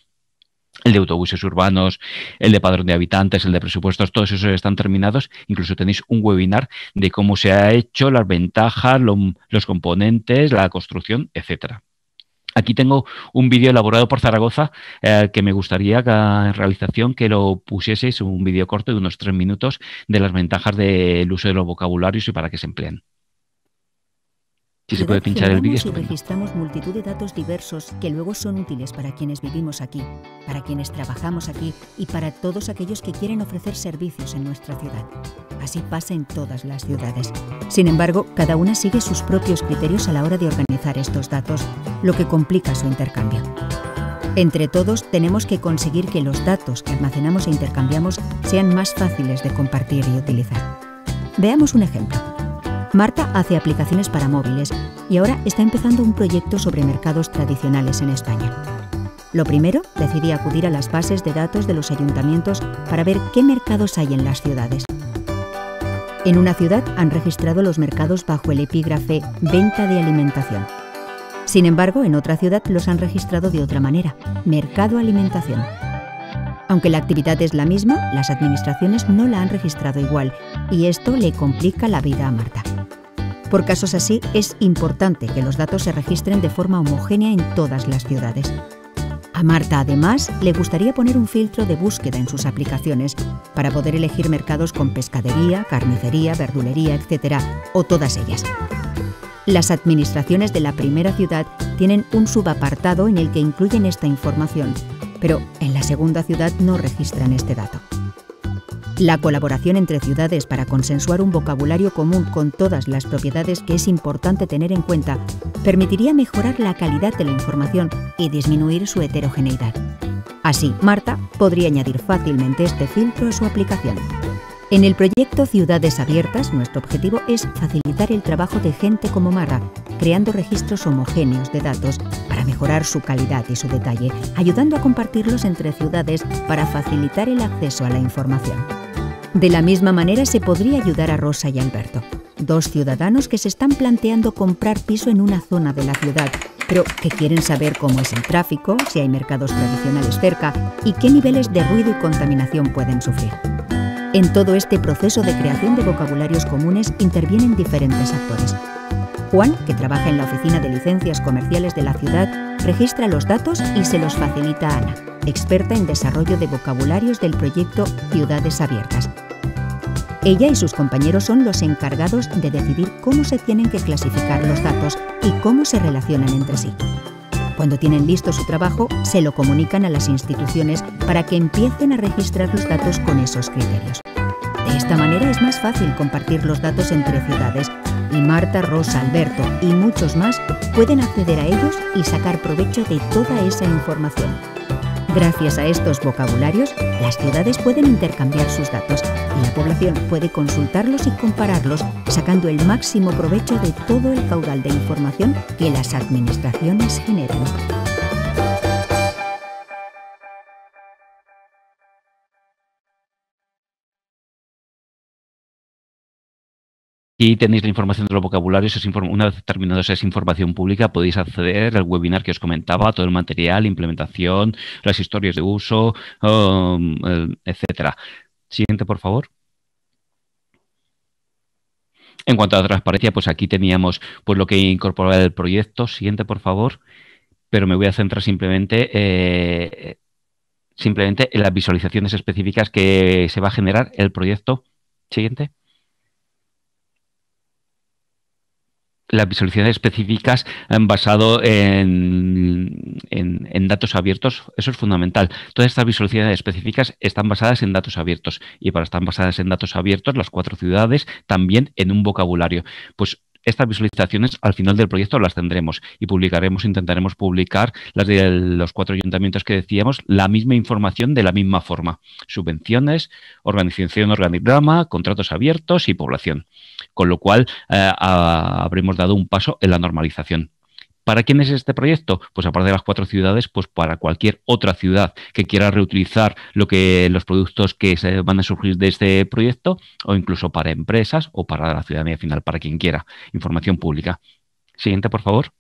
el de autobuses urbanos, el de padrón de habitantes, el de presupuestos, todos esos están terminados. Incluso tenéis un webinar de cómo se ha hecho, las ventajas, los componentes, la construcción, etcétera. Aquí tengo un vídeo elaborado por Zaragoza eh, que me gustaría que en realización que lo pusieseis, un vídeo corto de unos tres minutos, de las ventajas del uso de los vocabularios y para que se empleen. Si se puede pinchar el registramos multitud de datos diversos que luego son útiles para quienes vivimos aquí, para quienes trabajamos aquí y para todos aquellos que quieren ofrecer servicios en nuestra ciudad. Así pasa en todas las ciudades. Sin embargo, cada una sigue sus propios criterios a la hora de organizar estos datos, lo que complica su intercambio. Entre todos tenemos que conseguir que los datos que almacenamos e intercambiamos sean más fáciles de compartir y utilizar. Veamos un ejemplo. Marta hace aplicaciones para móviles y ahora está empezando un proyecto sobre mercados tradicionales en España. Lo primero, decidí acudir a las bases de datos de los ayuntamientos para ver qué mercados hay en las ciudades. En una ciudad han registrado los mercados bajo el epígrafe venta de alimentación. Sin embargo, en otra ciudad los han registrado de otra manera, mercado alimentación. Aunque la actividad es la misma, las administraciones no la han registrado igual y esto le complica la vida a Marta. Por casos así, es importante que los datos se registren de forma homogénea en todas las ciudades. A Marta, además, le gustaría poner un filtro de búsqueda en sus aplicaciones para poder elegir mercados con pescadería, carnicería, verdulería, etc. o todas ellas. Las administraciones de la primera ciudad tienen un subapartado en el que incluyen esta información, pero en la segunda ciudad no registran este dato. La colaboración entre ciudades para consensuar un vocabulario común con todas las propiedades que es importante tener en cuenta permitiría mejorar la calidad de la información y disminuir su heterogeneidad. Así, Marta podría añadir fácilmente este filtro a su aplicación. En el proyecto Ciudades Abiertas, nuestro objetivo es facilitar el trabajo de gente como Marta, creando registros homogéneos de datos para mejorar su calidad y su detalle, ayudando a compartirlos entre ciudades para facilitar el acceso a la información. De la misma manera se podría ayudar a Rosa y Alberto, dos ciudadanos que se están planteando comprar piso en una zona de la ciudad, pero que quieren saber cómo es el tráfico, si hay mercados tradicionales cerca y qué niveles de ruido y contaminación pueden sufrir. En todo este proceso de creación de vocabularios comunes intervienen diferentes actores. Juan, que trabaja en la oficina de licencias comerciales de la ciudad, registra los datos y se los facilita a Ana experta en desarrollo de vocabularios del proyecto Ciudades Abiertas. Ella y sus compañeros son los encargados de decidir cómo se tienen que clasificar los datos y cómo se relacionan entre sí. Cuando tienen listo su trabajo, se lo comunican a las instituciones para que empiecen a registrar los datos con esos criterios. De esta manera es más fácil compartir los datos entre ciudades y Marta, Rosa, Alberto y muchos más pueden acceder a ellos y sacar provecho de toda esa información. Gracias a estos vocabularios, las ciudades pueden intercambiar sus datos y la población puede consultarlos y compararlos, sacando el máximo provecho de todo el caudal de información que las administraciones generan. Aquí tenéis la información de los vocabularios. una vez terminada esa información pública, podéis acceder al webinar que os comentaba, todo el material, implementación, las historias de uso, um, etc. etcétera. Siguiente, por favor. En cuanto a la transparencia, pues aquí teníamos pues, lo que incorporaba el proyecto. Siguiente, por favor. Pero me voy a centrar simplemente eh, simplemente en las visualizaciones específicas que se va a generar el proyecto. Siguiente. las visualizaciones específicas basado en, en, en, datos abiertos, eso es fundamental. Todas estas visualizaciones específicas están basadas en datos abiertos y para estar basadas en datos abiertos, las cuatro ciudades también en un vocabulario. Pues estas visualizaciones al final del proyecto las tendremos y publicaremos, intentaremos publicar las de los cuatro ayuntamientos que decíamos, la misma información de la misma forma. Subvenciones, organización organigrama, contratos abiertos y población. Con lo cual eh, habremos dado un paso en la normalización. ¿Para quién es este proyecto? Pues aparte de las cuatro ciudades, pues para cualquier otra ciudad que quiera reutilizar lo que, los productos que se van a surgir de este proyecto, o incluso para empresas o para la ciudadanía final, para quien quiera. Información pública. Siguiente, por favor.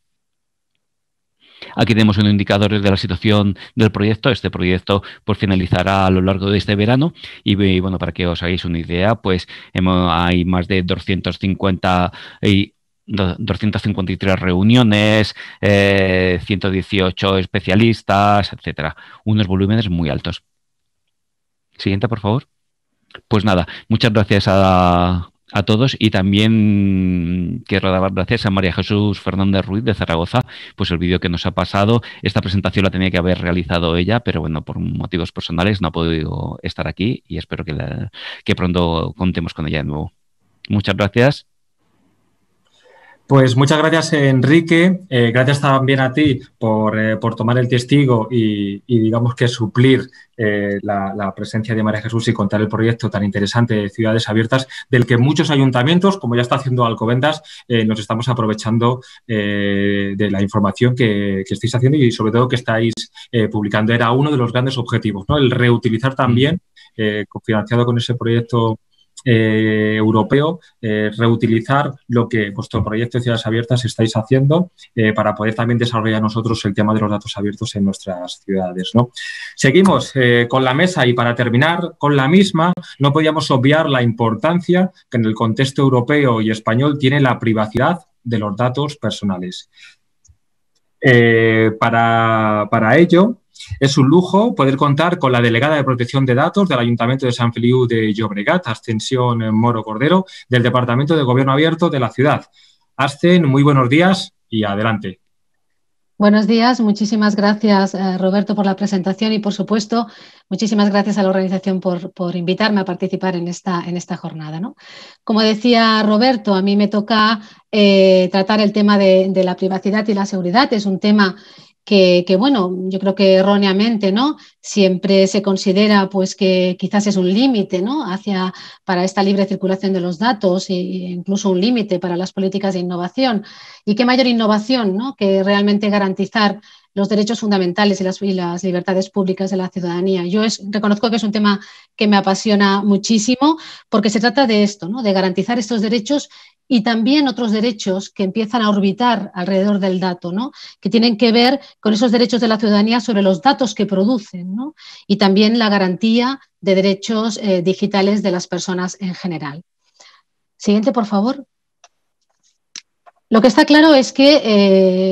Aquí tenemos unos indicadores de la situación del proyecto. Este proyecto pues, finalizará a lo largo de este verano. Y, bueno, para que os hagáis una idea, pues hay más de 250 y 253 reuniones, 118 eh, especialistas, etcétera. Unos volúmenes muy altos. Siguiente, por favor. Pues nada, muchas gracias a, todos y también quiero dar gracias a María Jesús Fernández Ruiz de Zaragoza, pues el vídeo que nos ha pasado, esta presentación la tenía que haber realizado ella, pero bueno, por motivos personales no ha podido estar aquí y espero que, que pronto contemos con ella de nuevo. Muchas gracias pues muchas gracias, Enrique. Eh, gracias también a ti por, eh, tomar el testigo y, digamos que suplir eh, la, presencia de María Jesús y contar el proyecto tan interesante de Ciudades Abiertas, del que muchos ayuntamientos, como ya está haciendo Alcobendas, nos estamos aprovechando de la información que, estáis haciendo y sobre todo que estáis publicando. Era uno de los grandes objetivos, ¿no? El reutilizar también, mm. financiado con ese proyecto eh, europeo, eh, reutilizar lo que vuestro proyecto de ciudades abiertas estáis haciendo eh, para poder también desarrollar nosotros el tema de los datos abiertos en nuestras ciudades. Seguimos con la mesa y para terminar con la misma, no podíamos obviar la importancia que en el contexto europeo y español tiene la privacidad de los datos personales. para, para ello, es un lujo poder contar con la delegada de protección de datos del Ayuntamiento de San Feliu de Llobregat, Ascensión Moro Cordero, del Departamento de Gobierno Abierto de la ciudad. Ascen, muy buenos días y adelante. Buenos días, muchísimas gracias eh, Roberto por la presentación y por supuesto muchísimas gracias a la organización por, invitarme a participar en esta, en esta jornada. Como decía Roberto, a mí me toca eh, tratar el tema de, de, la privacidad y la seguridad. Es un tema que, bueno, yo creo que erróneamente, ¿no? Siempre se considera pues que quizás es un límite, ¿no? Hacia, para esta libre circulación de los datos e incluso un límite para las políticas de innovación. ¿Y qué mayor innovación, ¿no? Que realmente garantizar los derechos fundamentales y las, libertades públicas de la ciudadanía. Yo reconozco que es un tema que me apasiona muchísimo porque se trata de esto, ¿no? de garantizar estos derechos y también otros derechos que empiezan a orbitar alrededor del dato, ¿no? que tienen que ver con esos derechos de la ciudadanía sobre los datos que producen y también la garantía de derechos eh, digitales de las personas en general. Siguiente, por favor. Lo que está claro es que,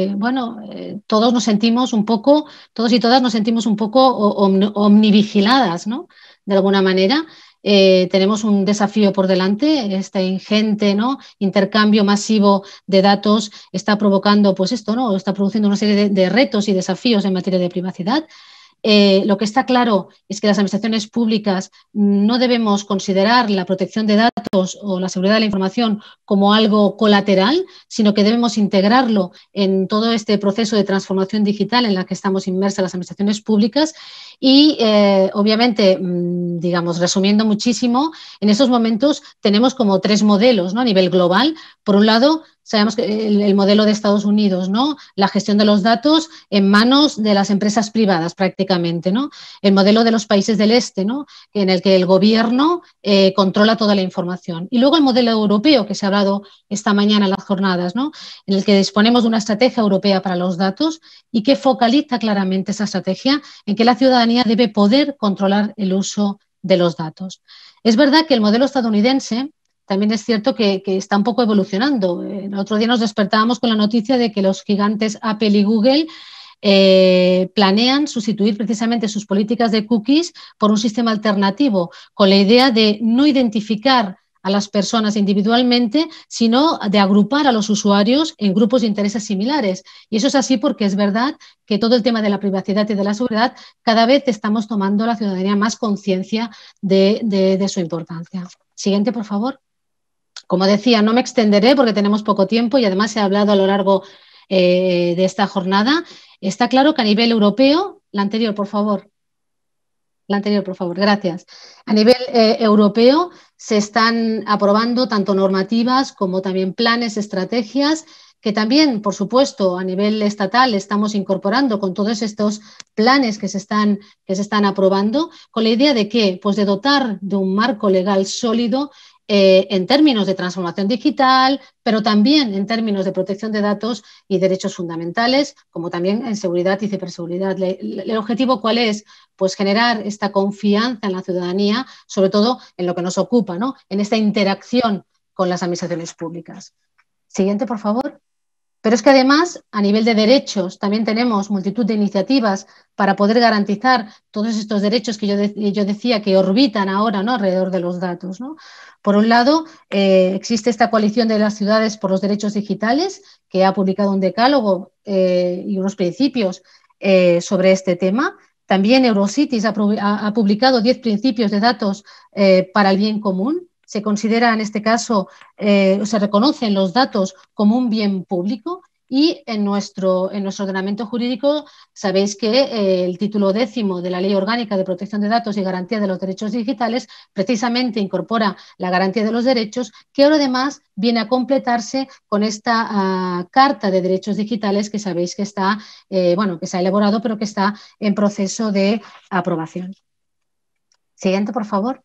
eh, bueno, eh, todos nos sentimos un poco, todos y todas nos sentimos un poco omnivigiladas, ¿no? De alguna manera. Eh, tenemos un desafío por delante, este ingente ¿no? intercambio masivo de datos está provocando, pues esto, ¿no? Está produciendo una serie de retos y desafíos en materia de privacidad. Eh, lo que está claro es que las administraciones públicas no debemos considerar la protección de datos o la seguridad de la información como algo colateral, sino que debemos integrarlo en todo este proceso de transformación digital en la que estamos inmersas las administraciones públicas. Y, eh, obviamente, mm, digamos, resumiendo muchísimo, en estos momentos tenemos como tres modelos ¿no? a nivel global. Por un lado, sabemos que el, modelo de Estados Unidos, ¿no? La gestión de los datos en manos de las empresas privadas prácticamente, ¿no? El modelo de los países del este, ¿no? En el que el gobierno eh, controla toda la información. Y luego el modelo europeo que se ha hablado esta mañana en las jornadas, ¿no? En el que disponemos de una estrategia europea para los datos y que focaliza claramente esa estrategia en que la ciudadanía debe poder controlar el uso de los datos. Es verdad que el modelo estadounidense también es cierto que, está un poco evolucionando. Eh, el otro día nos despertábamos con la noticia de que los gigantes Apple y Google eh, planean sustituir precisamente sus políticas de cookies por un sistema alternativo, con la idea de no identificar a las personas individualmente, sino de agrupar a los usuarios en grupos de intereses similares. Y eso es así porque es verdad que todo el tema de la privacidad y de la seguridad, cada vez estamos tomando la ciudadanía más conciencia de su importancia. Siguiente, por favor. Como decía, no me extenderé porque tenemos poco tiempo y además he hablado a lo largo eh, de esta jornada. Está claro que a nivel europeo, la anterior, por favor. La anterior, por favor, gracias. A nivel eh, europeo se están aprobando tanto normativas como también planes, estrategias, que también, por supuesto, a nivel estatal estamos incorporando con todos estos planes que se están, que se están aprobando, con la idea de que, pues de dotar de un marco legal sólido eh, en términos de transformación digital, pero también en términos de protección de datos y derechos fundamentales, como también en seguridad y ciberseguridad. ¿El, el objetivo cuál es? Pues generar esta confianza en la ciudadanía, sobre todo en lo que nos ocupa, ¿no? en esta interacción con las administraciones públicas. Siguiente, por favor. Pero es que además, a nivel de derechos, también tenemos multitud de iniciativas para poder garantizar todos estos derechos que yo, yo decía que orbitan ahora ¿no? alrededor de los datos. Por un lado, eh, existe esta coalición de las ciudades por los derechos digitales, que ha publicado un decálogo eh, y unos principios eh, sobre este tema. También Eurocities ha, ha publicado 10 principios de datos para el bien común se considera en este caso, eh, se reconocen los datos como un bien público y en nuestro, en nuestro ordenamiento jurídico sabéis que eh, el título décimo de la Ley Orgánica de Protección de Datos y Garantía de los Derechos Digitales precisamente incorpora la garantía de los derechos, que ahora además viene a completarse con esta ah, Carta de Derechos Digitales que sabéis que está, eh, bueno, que se ha elaborado, pero que está en proceso de aprobación. Siguiente, por favor.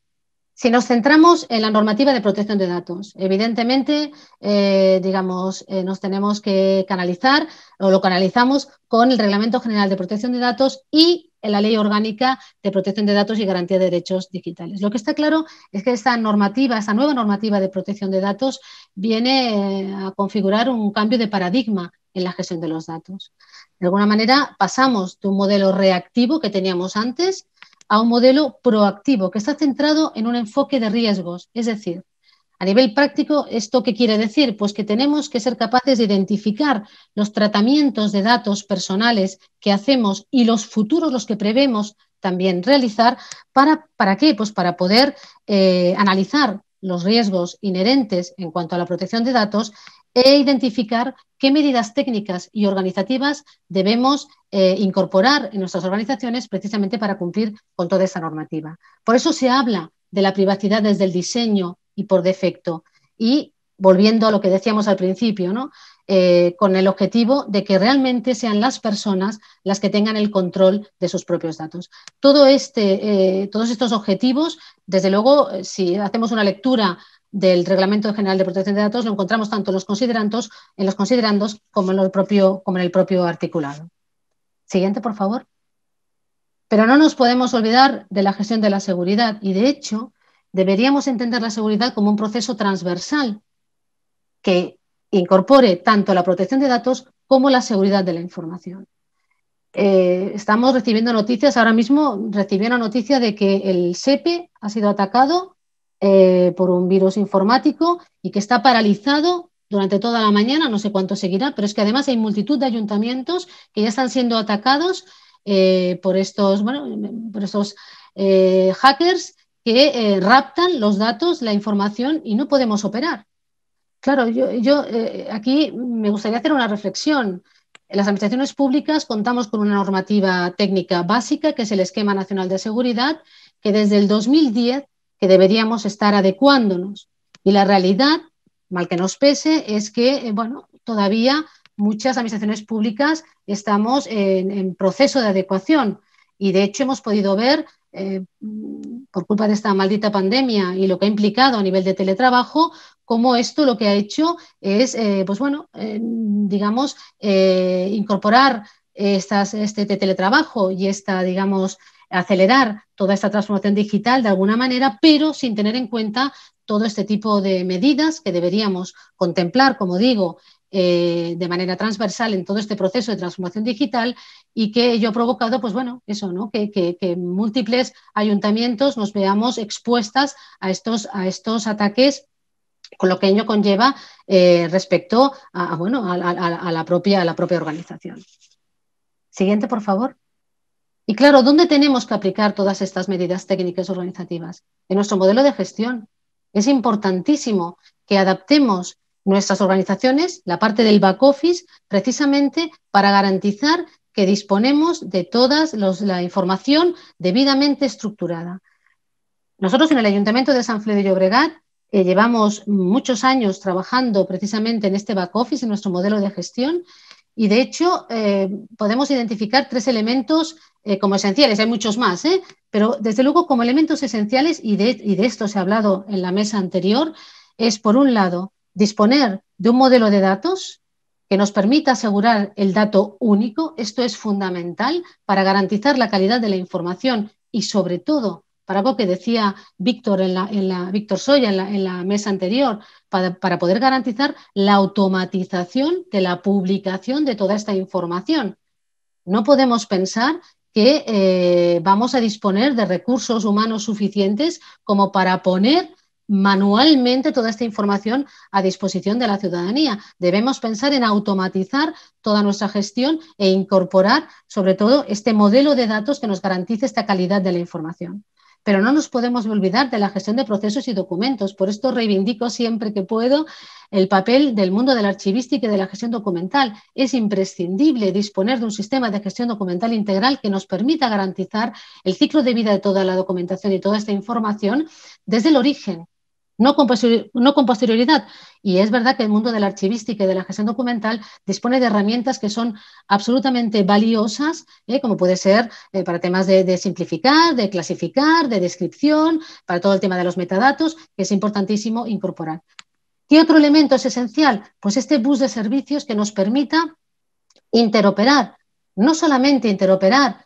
Si nos centramos en la normativa de protección de datos, evidentemente, eh, digamos, eh, nos tenemos que canalizar o lo canalizamos con el Reglamento General de Protección de Datos y la Ley Orgánica de Protección de Datos y Garantía de Derechos Digitales. Lo que está claro es que esta normativa, esta nueva normativa de protección de datos, viene eh, a configurar un cambio de paradigma en la gestión de los datos. De alguna manera, pasamos de un modelo reactivo que teníamos antes, a un modelo proactivo que está centrado en un enfoque de riesgos. Es decir, a nivel práctico, ¿esto qué quiere decir? Pues que tenemos que ser capaces de identificar los tratamientos de datos personales que hacemos y los futuros, los que prevemos también realizar, ¿para, qué? Pues para poder eh, analizar los riesgos inherentes en cuanto a la protección de datos e identificar qué medidas técnicas y organizativas debemos eh, incorporar en nuestras organizaciones precisamente para cumplir con toda esa normativa. Por eso se habla de la privacidad desde el diseño y por defecto. Y volviendo a lo que decíamos al principio, ¿no? Eh, con el objetivo de que realmente sean las personas las que tengan el control de sus propios datos. Todo este, eh, todos estos objetivos, desde luego, si hacemos una lectura del Reglamento General de Protección de Datos lo encontramos tanto en los considerandos, en los considerandos como, en el propio articulado. Siguiente, por favor. Pero no nos podemos olvidar de la gestión de la seguridad y, de hecho, deberíamos entender la seguridad como un proceso transversal que incorpore tanto la protección de datos como la seguridad de la información. Eh, estamos recibiendo noticias, ahora mismo recibieron noticia de que el SEPE e ha sido atacado eh, por un virus informático y que está paralizado durante toda la mañana, no sé cuánto seguirá, pero es que además hay multitud de ayuntamientos que ya están siendo atacados eh, por estos, bueno, por estos eh, hackers que raptan los datos, la información y no podemos operar. Claro, yo, yo aquí me gustaría hacer una reflexión. En las administraciones públicas contamos con una normativa técnica básica, que es el Esquema Nacional de Seguridad, que desde el 2010 que deberíamos estar adecuándonos. Y la realidad, mal que nos pese, es que, eh, bueno, todavía muchas administraciones públicas estamos en, proceso de adecuación. Y de hecho hemos podido ver, eh, por culpa de esta maldita pandemia y lo que ha implicado a nivel de teletrabajo, cómo esto lo que ha hecho es, eh, pues bueno, digamos, incorporar estas, este teletrabajo y esta, digamos, acelerar toda esta transformación digital de alguna manera, pero sin tener en cuenta todo este tipo de medidas que deberíamos contemplar, como digo, eh, de manera transversal en todo este proceso de transformación digital y que ello ha provocado, pues bueno, eso, ¿no? Que, múltiples ayuntamientos nos veamos expuestas a estos, ataques con lo que ello conlleva eh, respecto a, bueno, a, la propia, a la propia organización. Siguiente, por favor. Y claro, ¿dónde tenemos que aplicar todas estas medidas técnicas organizativas? En nuestro modelo de gestión. Es importantísimo que adaptemos nuestras organizaciones, la parte del back office, precisamente para garantizar que disponemos de toda la información debidamente estructurada. Nosotros en el Ayuntamiento de San Fledo y Llobregat eh, llevamos muchos años trabajando precisamente en este back office, en nuestro modelo de gestión, y de hecho eh, podemos identificar tres elementos eh, como esenciales, hay muchos más, ¿eh? pero desde luego como elementos esenciales, y de, y de esto se ha hablado en la mesa anterior, es por un lado disponer de un modelo de datos que nos permita asegurar el dato único. Esto es fundamental para garantizar la calidad de la información y sobre todo para algo que decía Víctor, en la, en la, Víctor Soya en la, mesa anterior, para, poder garantizar la automatización de la publicación de toda esta información. No podemos pensar que eh, vamos a disponer de recursos humanos suficientes como para poner manualmente toda esta información a disposición de la ciudadanía. Debemos pensar en automatizar toda nuestra gestión e incorporar, sobre todo, este modelo de datos que nos garantice esta calidad de la información pero no nos podemos olvidar de la gestión de procesos y documentos. Por esto reivindico siempre que puedo el papel del mundo de la archivística y de la gestión documental. Es imprescindible disponer de un sistema de gestión documental integral que nos permita garantizar el ciclo de vida de toda la documentación y toda esta información desde el origen no con, posterioridad. Y es verdad que el mundo de la archivística y de la gestión documental dispone de herramientas que son absolutamente valiosas, ¿eh? como puede ser eh, para temas de, de, simplificar, de clasificar, de descripción, para todo el tema de los metadatos, que es importantísimo incorporar. ¿Qué otro elemento es esencial? Pues este bus de servicios que nos permita interoperar, no solamente interoperar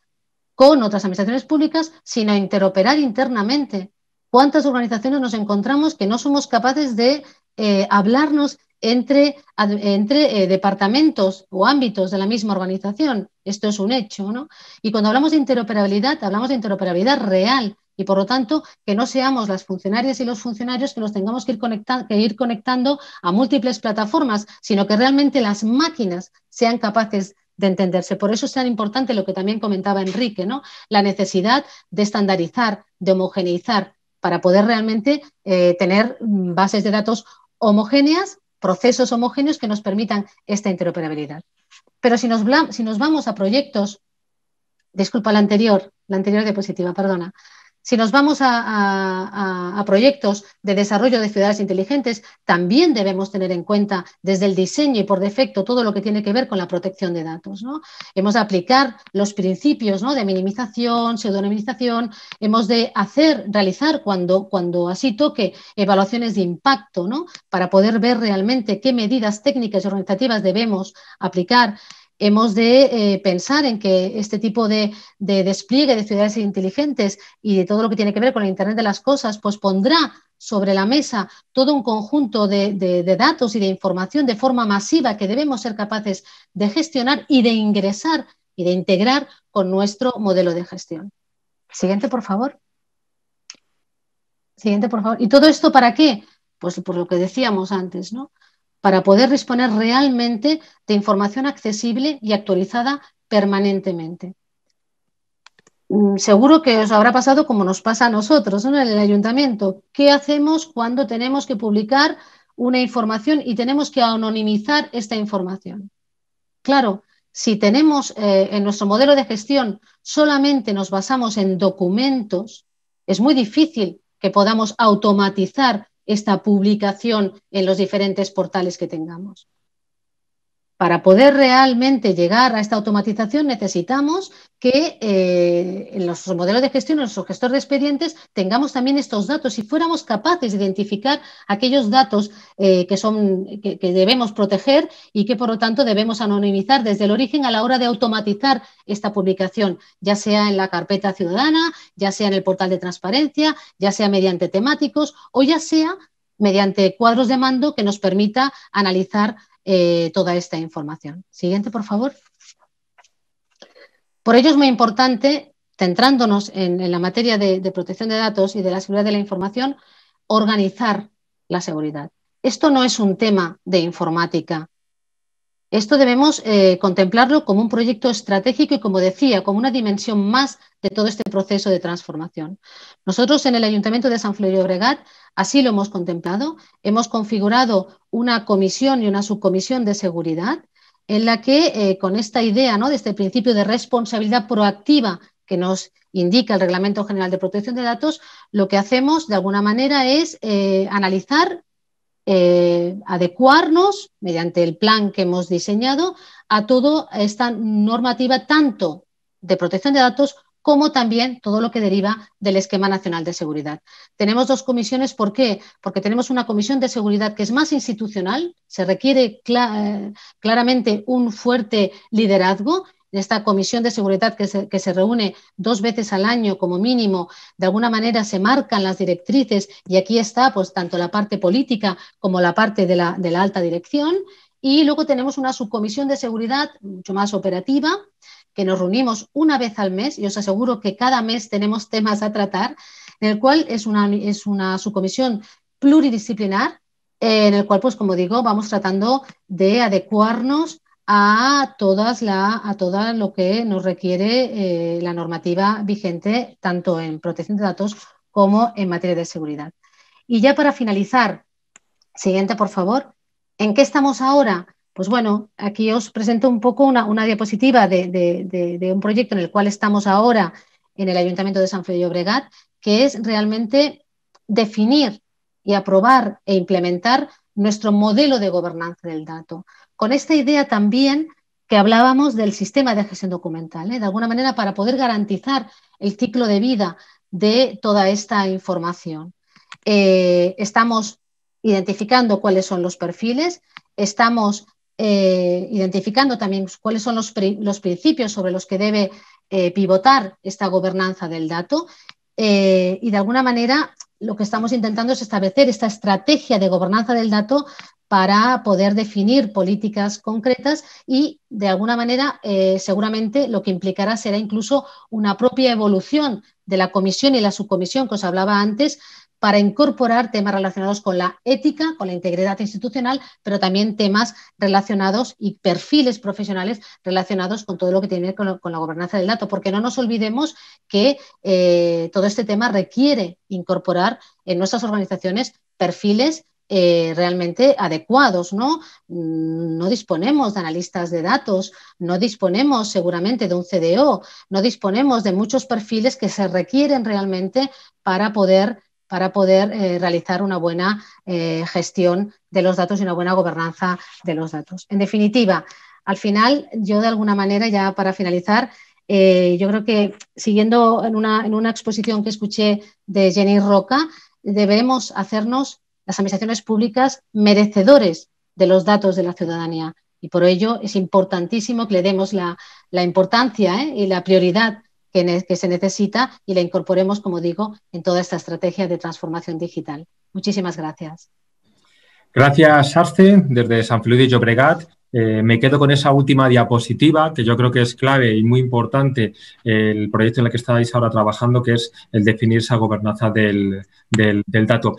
con otras administraciones públicas, sino interoperar internamente ¿Cuántas organizaciones nos encontramos que no somos capaces de eh, hablarnos entre, entre eh, departamentos o ámbitos de la misma organización? Esto es un hecho, ¿no? Y cuando hablamos de interoperabilidad, hablamos de interoperabilidad real, y por lo tanto que no seamos las funcionarias y los funcionarios que nos tengamos que ir, que ir, conectando a múltiples plataformas, sino que realmente las máquinas sean capaces de entenderse. Por eso es tan importante lo que también comentaba Enrique, ¿no? la necesidad de estandarizar, de homogeneizar, para poder realmente eh, tener mm, bases de datos homogéneas, procesos homogéneos que nos permitan esta interoperabilidad. Pero si nos, si nos vamos a proyectos, disculpa la anterior, la anterior diapositiva, perdona, si nos vamos a, proyectos de desarrollo de ciudades inteligentes, también debemos tener en cuenta desde el diseño y por defecto todo lo que tiene que ver con la protección de datos. ¿no? Hemos de aplicar los principios de minimización, pseudonimización, hemos de hacer, realizar cuando, cuando así toque evaluaciones de impacto para poder ver realmente qué medidas técnicas y organizativas debemos aplicar hemos de eh, pensar en que este tipo de, despliegue de ciudades inteligentes y de todo lo que tiene que ver con el Internet de las Cosas, pues pondrá sobre la mesa todo un conjunto de, de datos y de información de forma masiva que debemos ser capaces de gestionar y de ingresar y de integrar con nuestro modelo de gestión. Siguiente, por favor. Siguiente, por favor. ¿Y todo esto para qué? Pues por lo que decíamos antes, ¿no? para poder disponer realmente de información accesible y actualizada permanentemente. Mm, seguro que os habrá pasado como nos pasa a nosotros en el ayuntamiento. ¿Qué hacemos cuando tenemos que publicar una información y tenemos que anonimizar esta información? Claro, si tenemos eh, en nuestro modelo de gestión solamente nos basamos en documentos, es muy difícil que podamos automatizar esta publicación en los diferentes portales que tengamos. Para poder realmente llegar a esta automatización necesitamos que eh, en los modelos de gestión, en nuestro gestor de expedientes, tengamos también estos datos y fuéramos capaces de identificar aquellos datos eh, que, son, que, debemos proteger y que, por lo tanto, debemos anonimizar desde el origen a la hora de automatizar esta publicación, ya sea en la carpeta ciudadana, ya sea en el portal de transparencia, ya sea mediante temáticos o ya sea mediante cuadros de mando que nos permita analizar eh, toda esta información. Siguiente, por favor. Por ello es muy importante, centrándonos en, la materia de, protección de datos y de la seguridad de la información, organizar la seguridad. Esto no es un tema de informática. Esto debemos eh, contemplarlo como un proyecto estratégico y, como decía, como una dimensión más de todo este proceso de transformación. Nosotros en el Ayuntamiento de San Florio Bregat así lo hemos contemplado. Hemos configurado una comisión y una subcomisión de seguridad en la que eh, con esta idea ¿no? de este principio de responsabilidad proactiva que nos indica el Reglamento General de Protección de Datos, lo que hacemos de alguna manera es eh, analizar, eh, adecuarnos mediante el plan que hemos diseñado a toda esta normativa tanto de protección de datos como también todo lo que deriva del Esquema Nacional de Seguridad. Tenemos dos comisiones, ¿por qué? Porque tenemos una comisión de seguridad que es más institucional, se requiere eh, claramente un fuerte liderazgo en esta comisión de seguridad que se, reúne dos veces al año como mínimo, de alguna manera se marcan las directrices y aquí está pues tanto la parte política como la parte de la, de la alta dirección. Y luego tenemos una subcomisión de seguridad mucho más operativa, que nos reunimos una vez al mes y os aseguro que cada mes tenemos temas a tratar, en el cual es una, es una subcomisión pluridisciplinar, eh, en el cual, pues como digo, vamos tratando de adecuarnos a, todas la, a todo lo que nos requiere eh, la normativa vigente, tanto en protección de datos como en materia de seguridad. Y ya para finalizar, siguiente, por favor, ¿en qué estamos ahora? Pues bueno, aquí os presento un poco una, diapositiva de, un proyecto en el cual estamos ahora en el Ayuntamiento de San de Obregat, que es realmente definir y aprobar e implementar nuestro modelo de gobernanza del dato. Con esta idea también que hablábamos del sistema de gestión documental, ¿eh? de alguna manera para poder garantizar el ciclo de vida de toda esta información. Eh, estamos identificando cuáles son los perfiles, estamos eh, identificando también cuáles son los, principios sobre los que debe eh, pivotar esta gobernanza del dato eh, y de alguna manera lo que estamos intentando es establecer esta estrategia de gobernanza del dato para poder definir políticas concretas y de alguna manera seguramente lo que implicará será incluso una propia evolución de la comisión y la subcomisión que os hablaba antes para incorporar temas relacionados con la ética, con la integridad institucional, pero también temas relacionados y perfiles profesionales relacionados con todo lo que tiene que ver con, la gobernanza del dato, porque no nos olvidemos que eh, todo este tema requiere incorporar en nuestras organizaciones perfiles eh, realmente adecuados, ¿no? Mm, no disponemos de analistas de datos, no disponemos seguramente de un CDO, no disponemos de muchos perfiles que se requieren realmente para poder para poder eh, realizar una buena eh, gestión de los datos y una buena gobernanza de los datos. En definitiva, al final, yo de alguna manera, ya para finalizar, eh, yo creo que siguiendo en una, exposición que escuché de Jenny Roca, debemos hacernos las administraciones públicas merecedores de los datos de la ciudadanía. Y por ello es importantísimo que le demos la, importancia y la prioridad que, se necesita y la incorporemos, como digo, en toda esta estrategia de transformación digital. Muchísimas gracias. Gracias, Arce, desde San y Llobregat. Eh, me quedo con esa última diapositiva, que yo creo que es clave y muy importante el proyecto en el que estáis ahora trabajando, que es el definir esa gobernanza del, dato.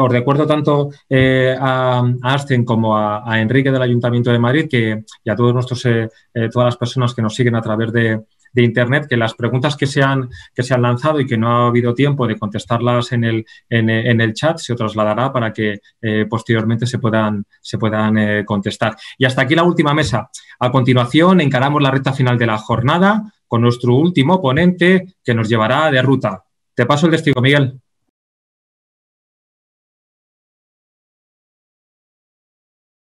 os recuerdo tanto eh, a, Arce como a, Enrique del Ayuntamiento de Madrid que, y a todos nuestros, eh, todas las personas que nos siguen a través de, de Internet, que las preguntas que se, han, que se han lanzado y que no ha habido tiempo de contestarlas en el, en, el chat se trasladará para que eh, posteriormente se puedan, se puedan eh, contestar. Y hasta aquí la última mesa. A continuación, encaramos la recta final de la jornada con nuestro último ponente que nos llevará de ruta. Te paso el testigo, Miguel.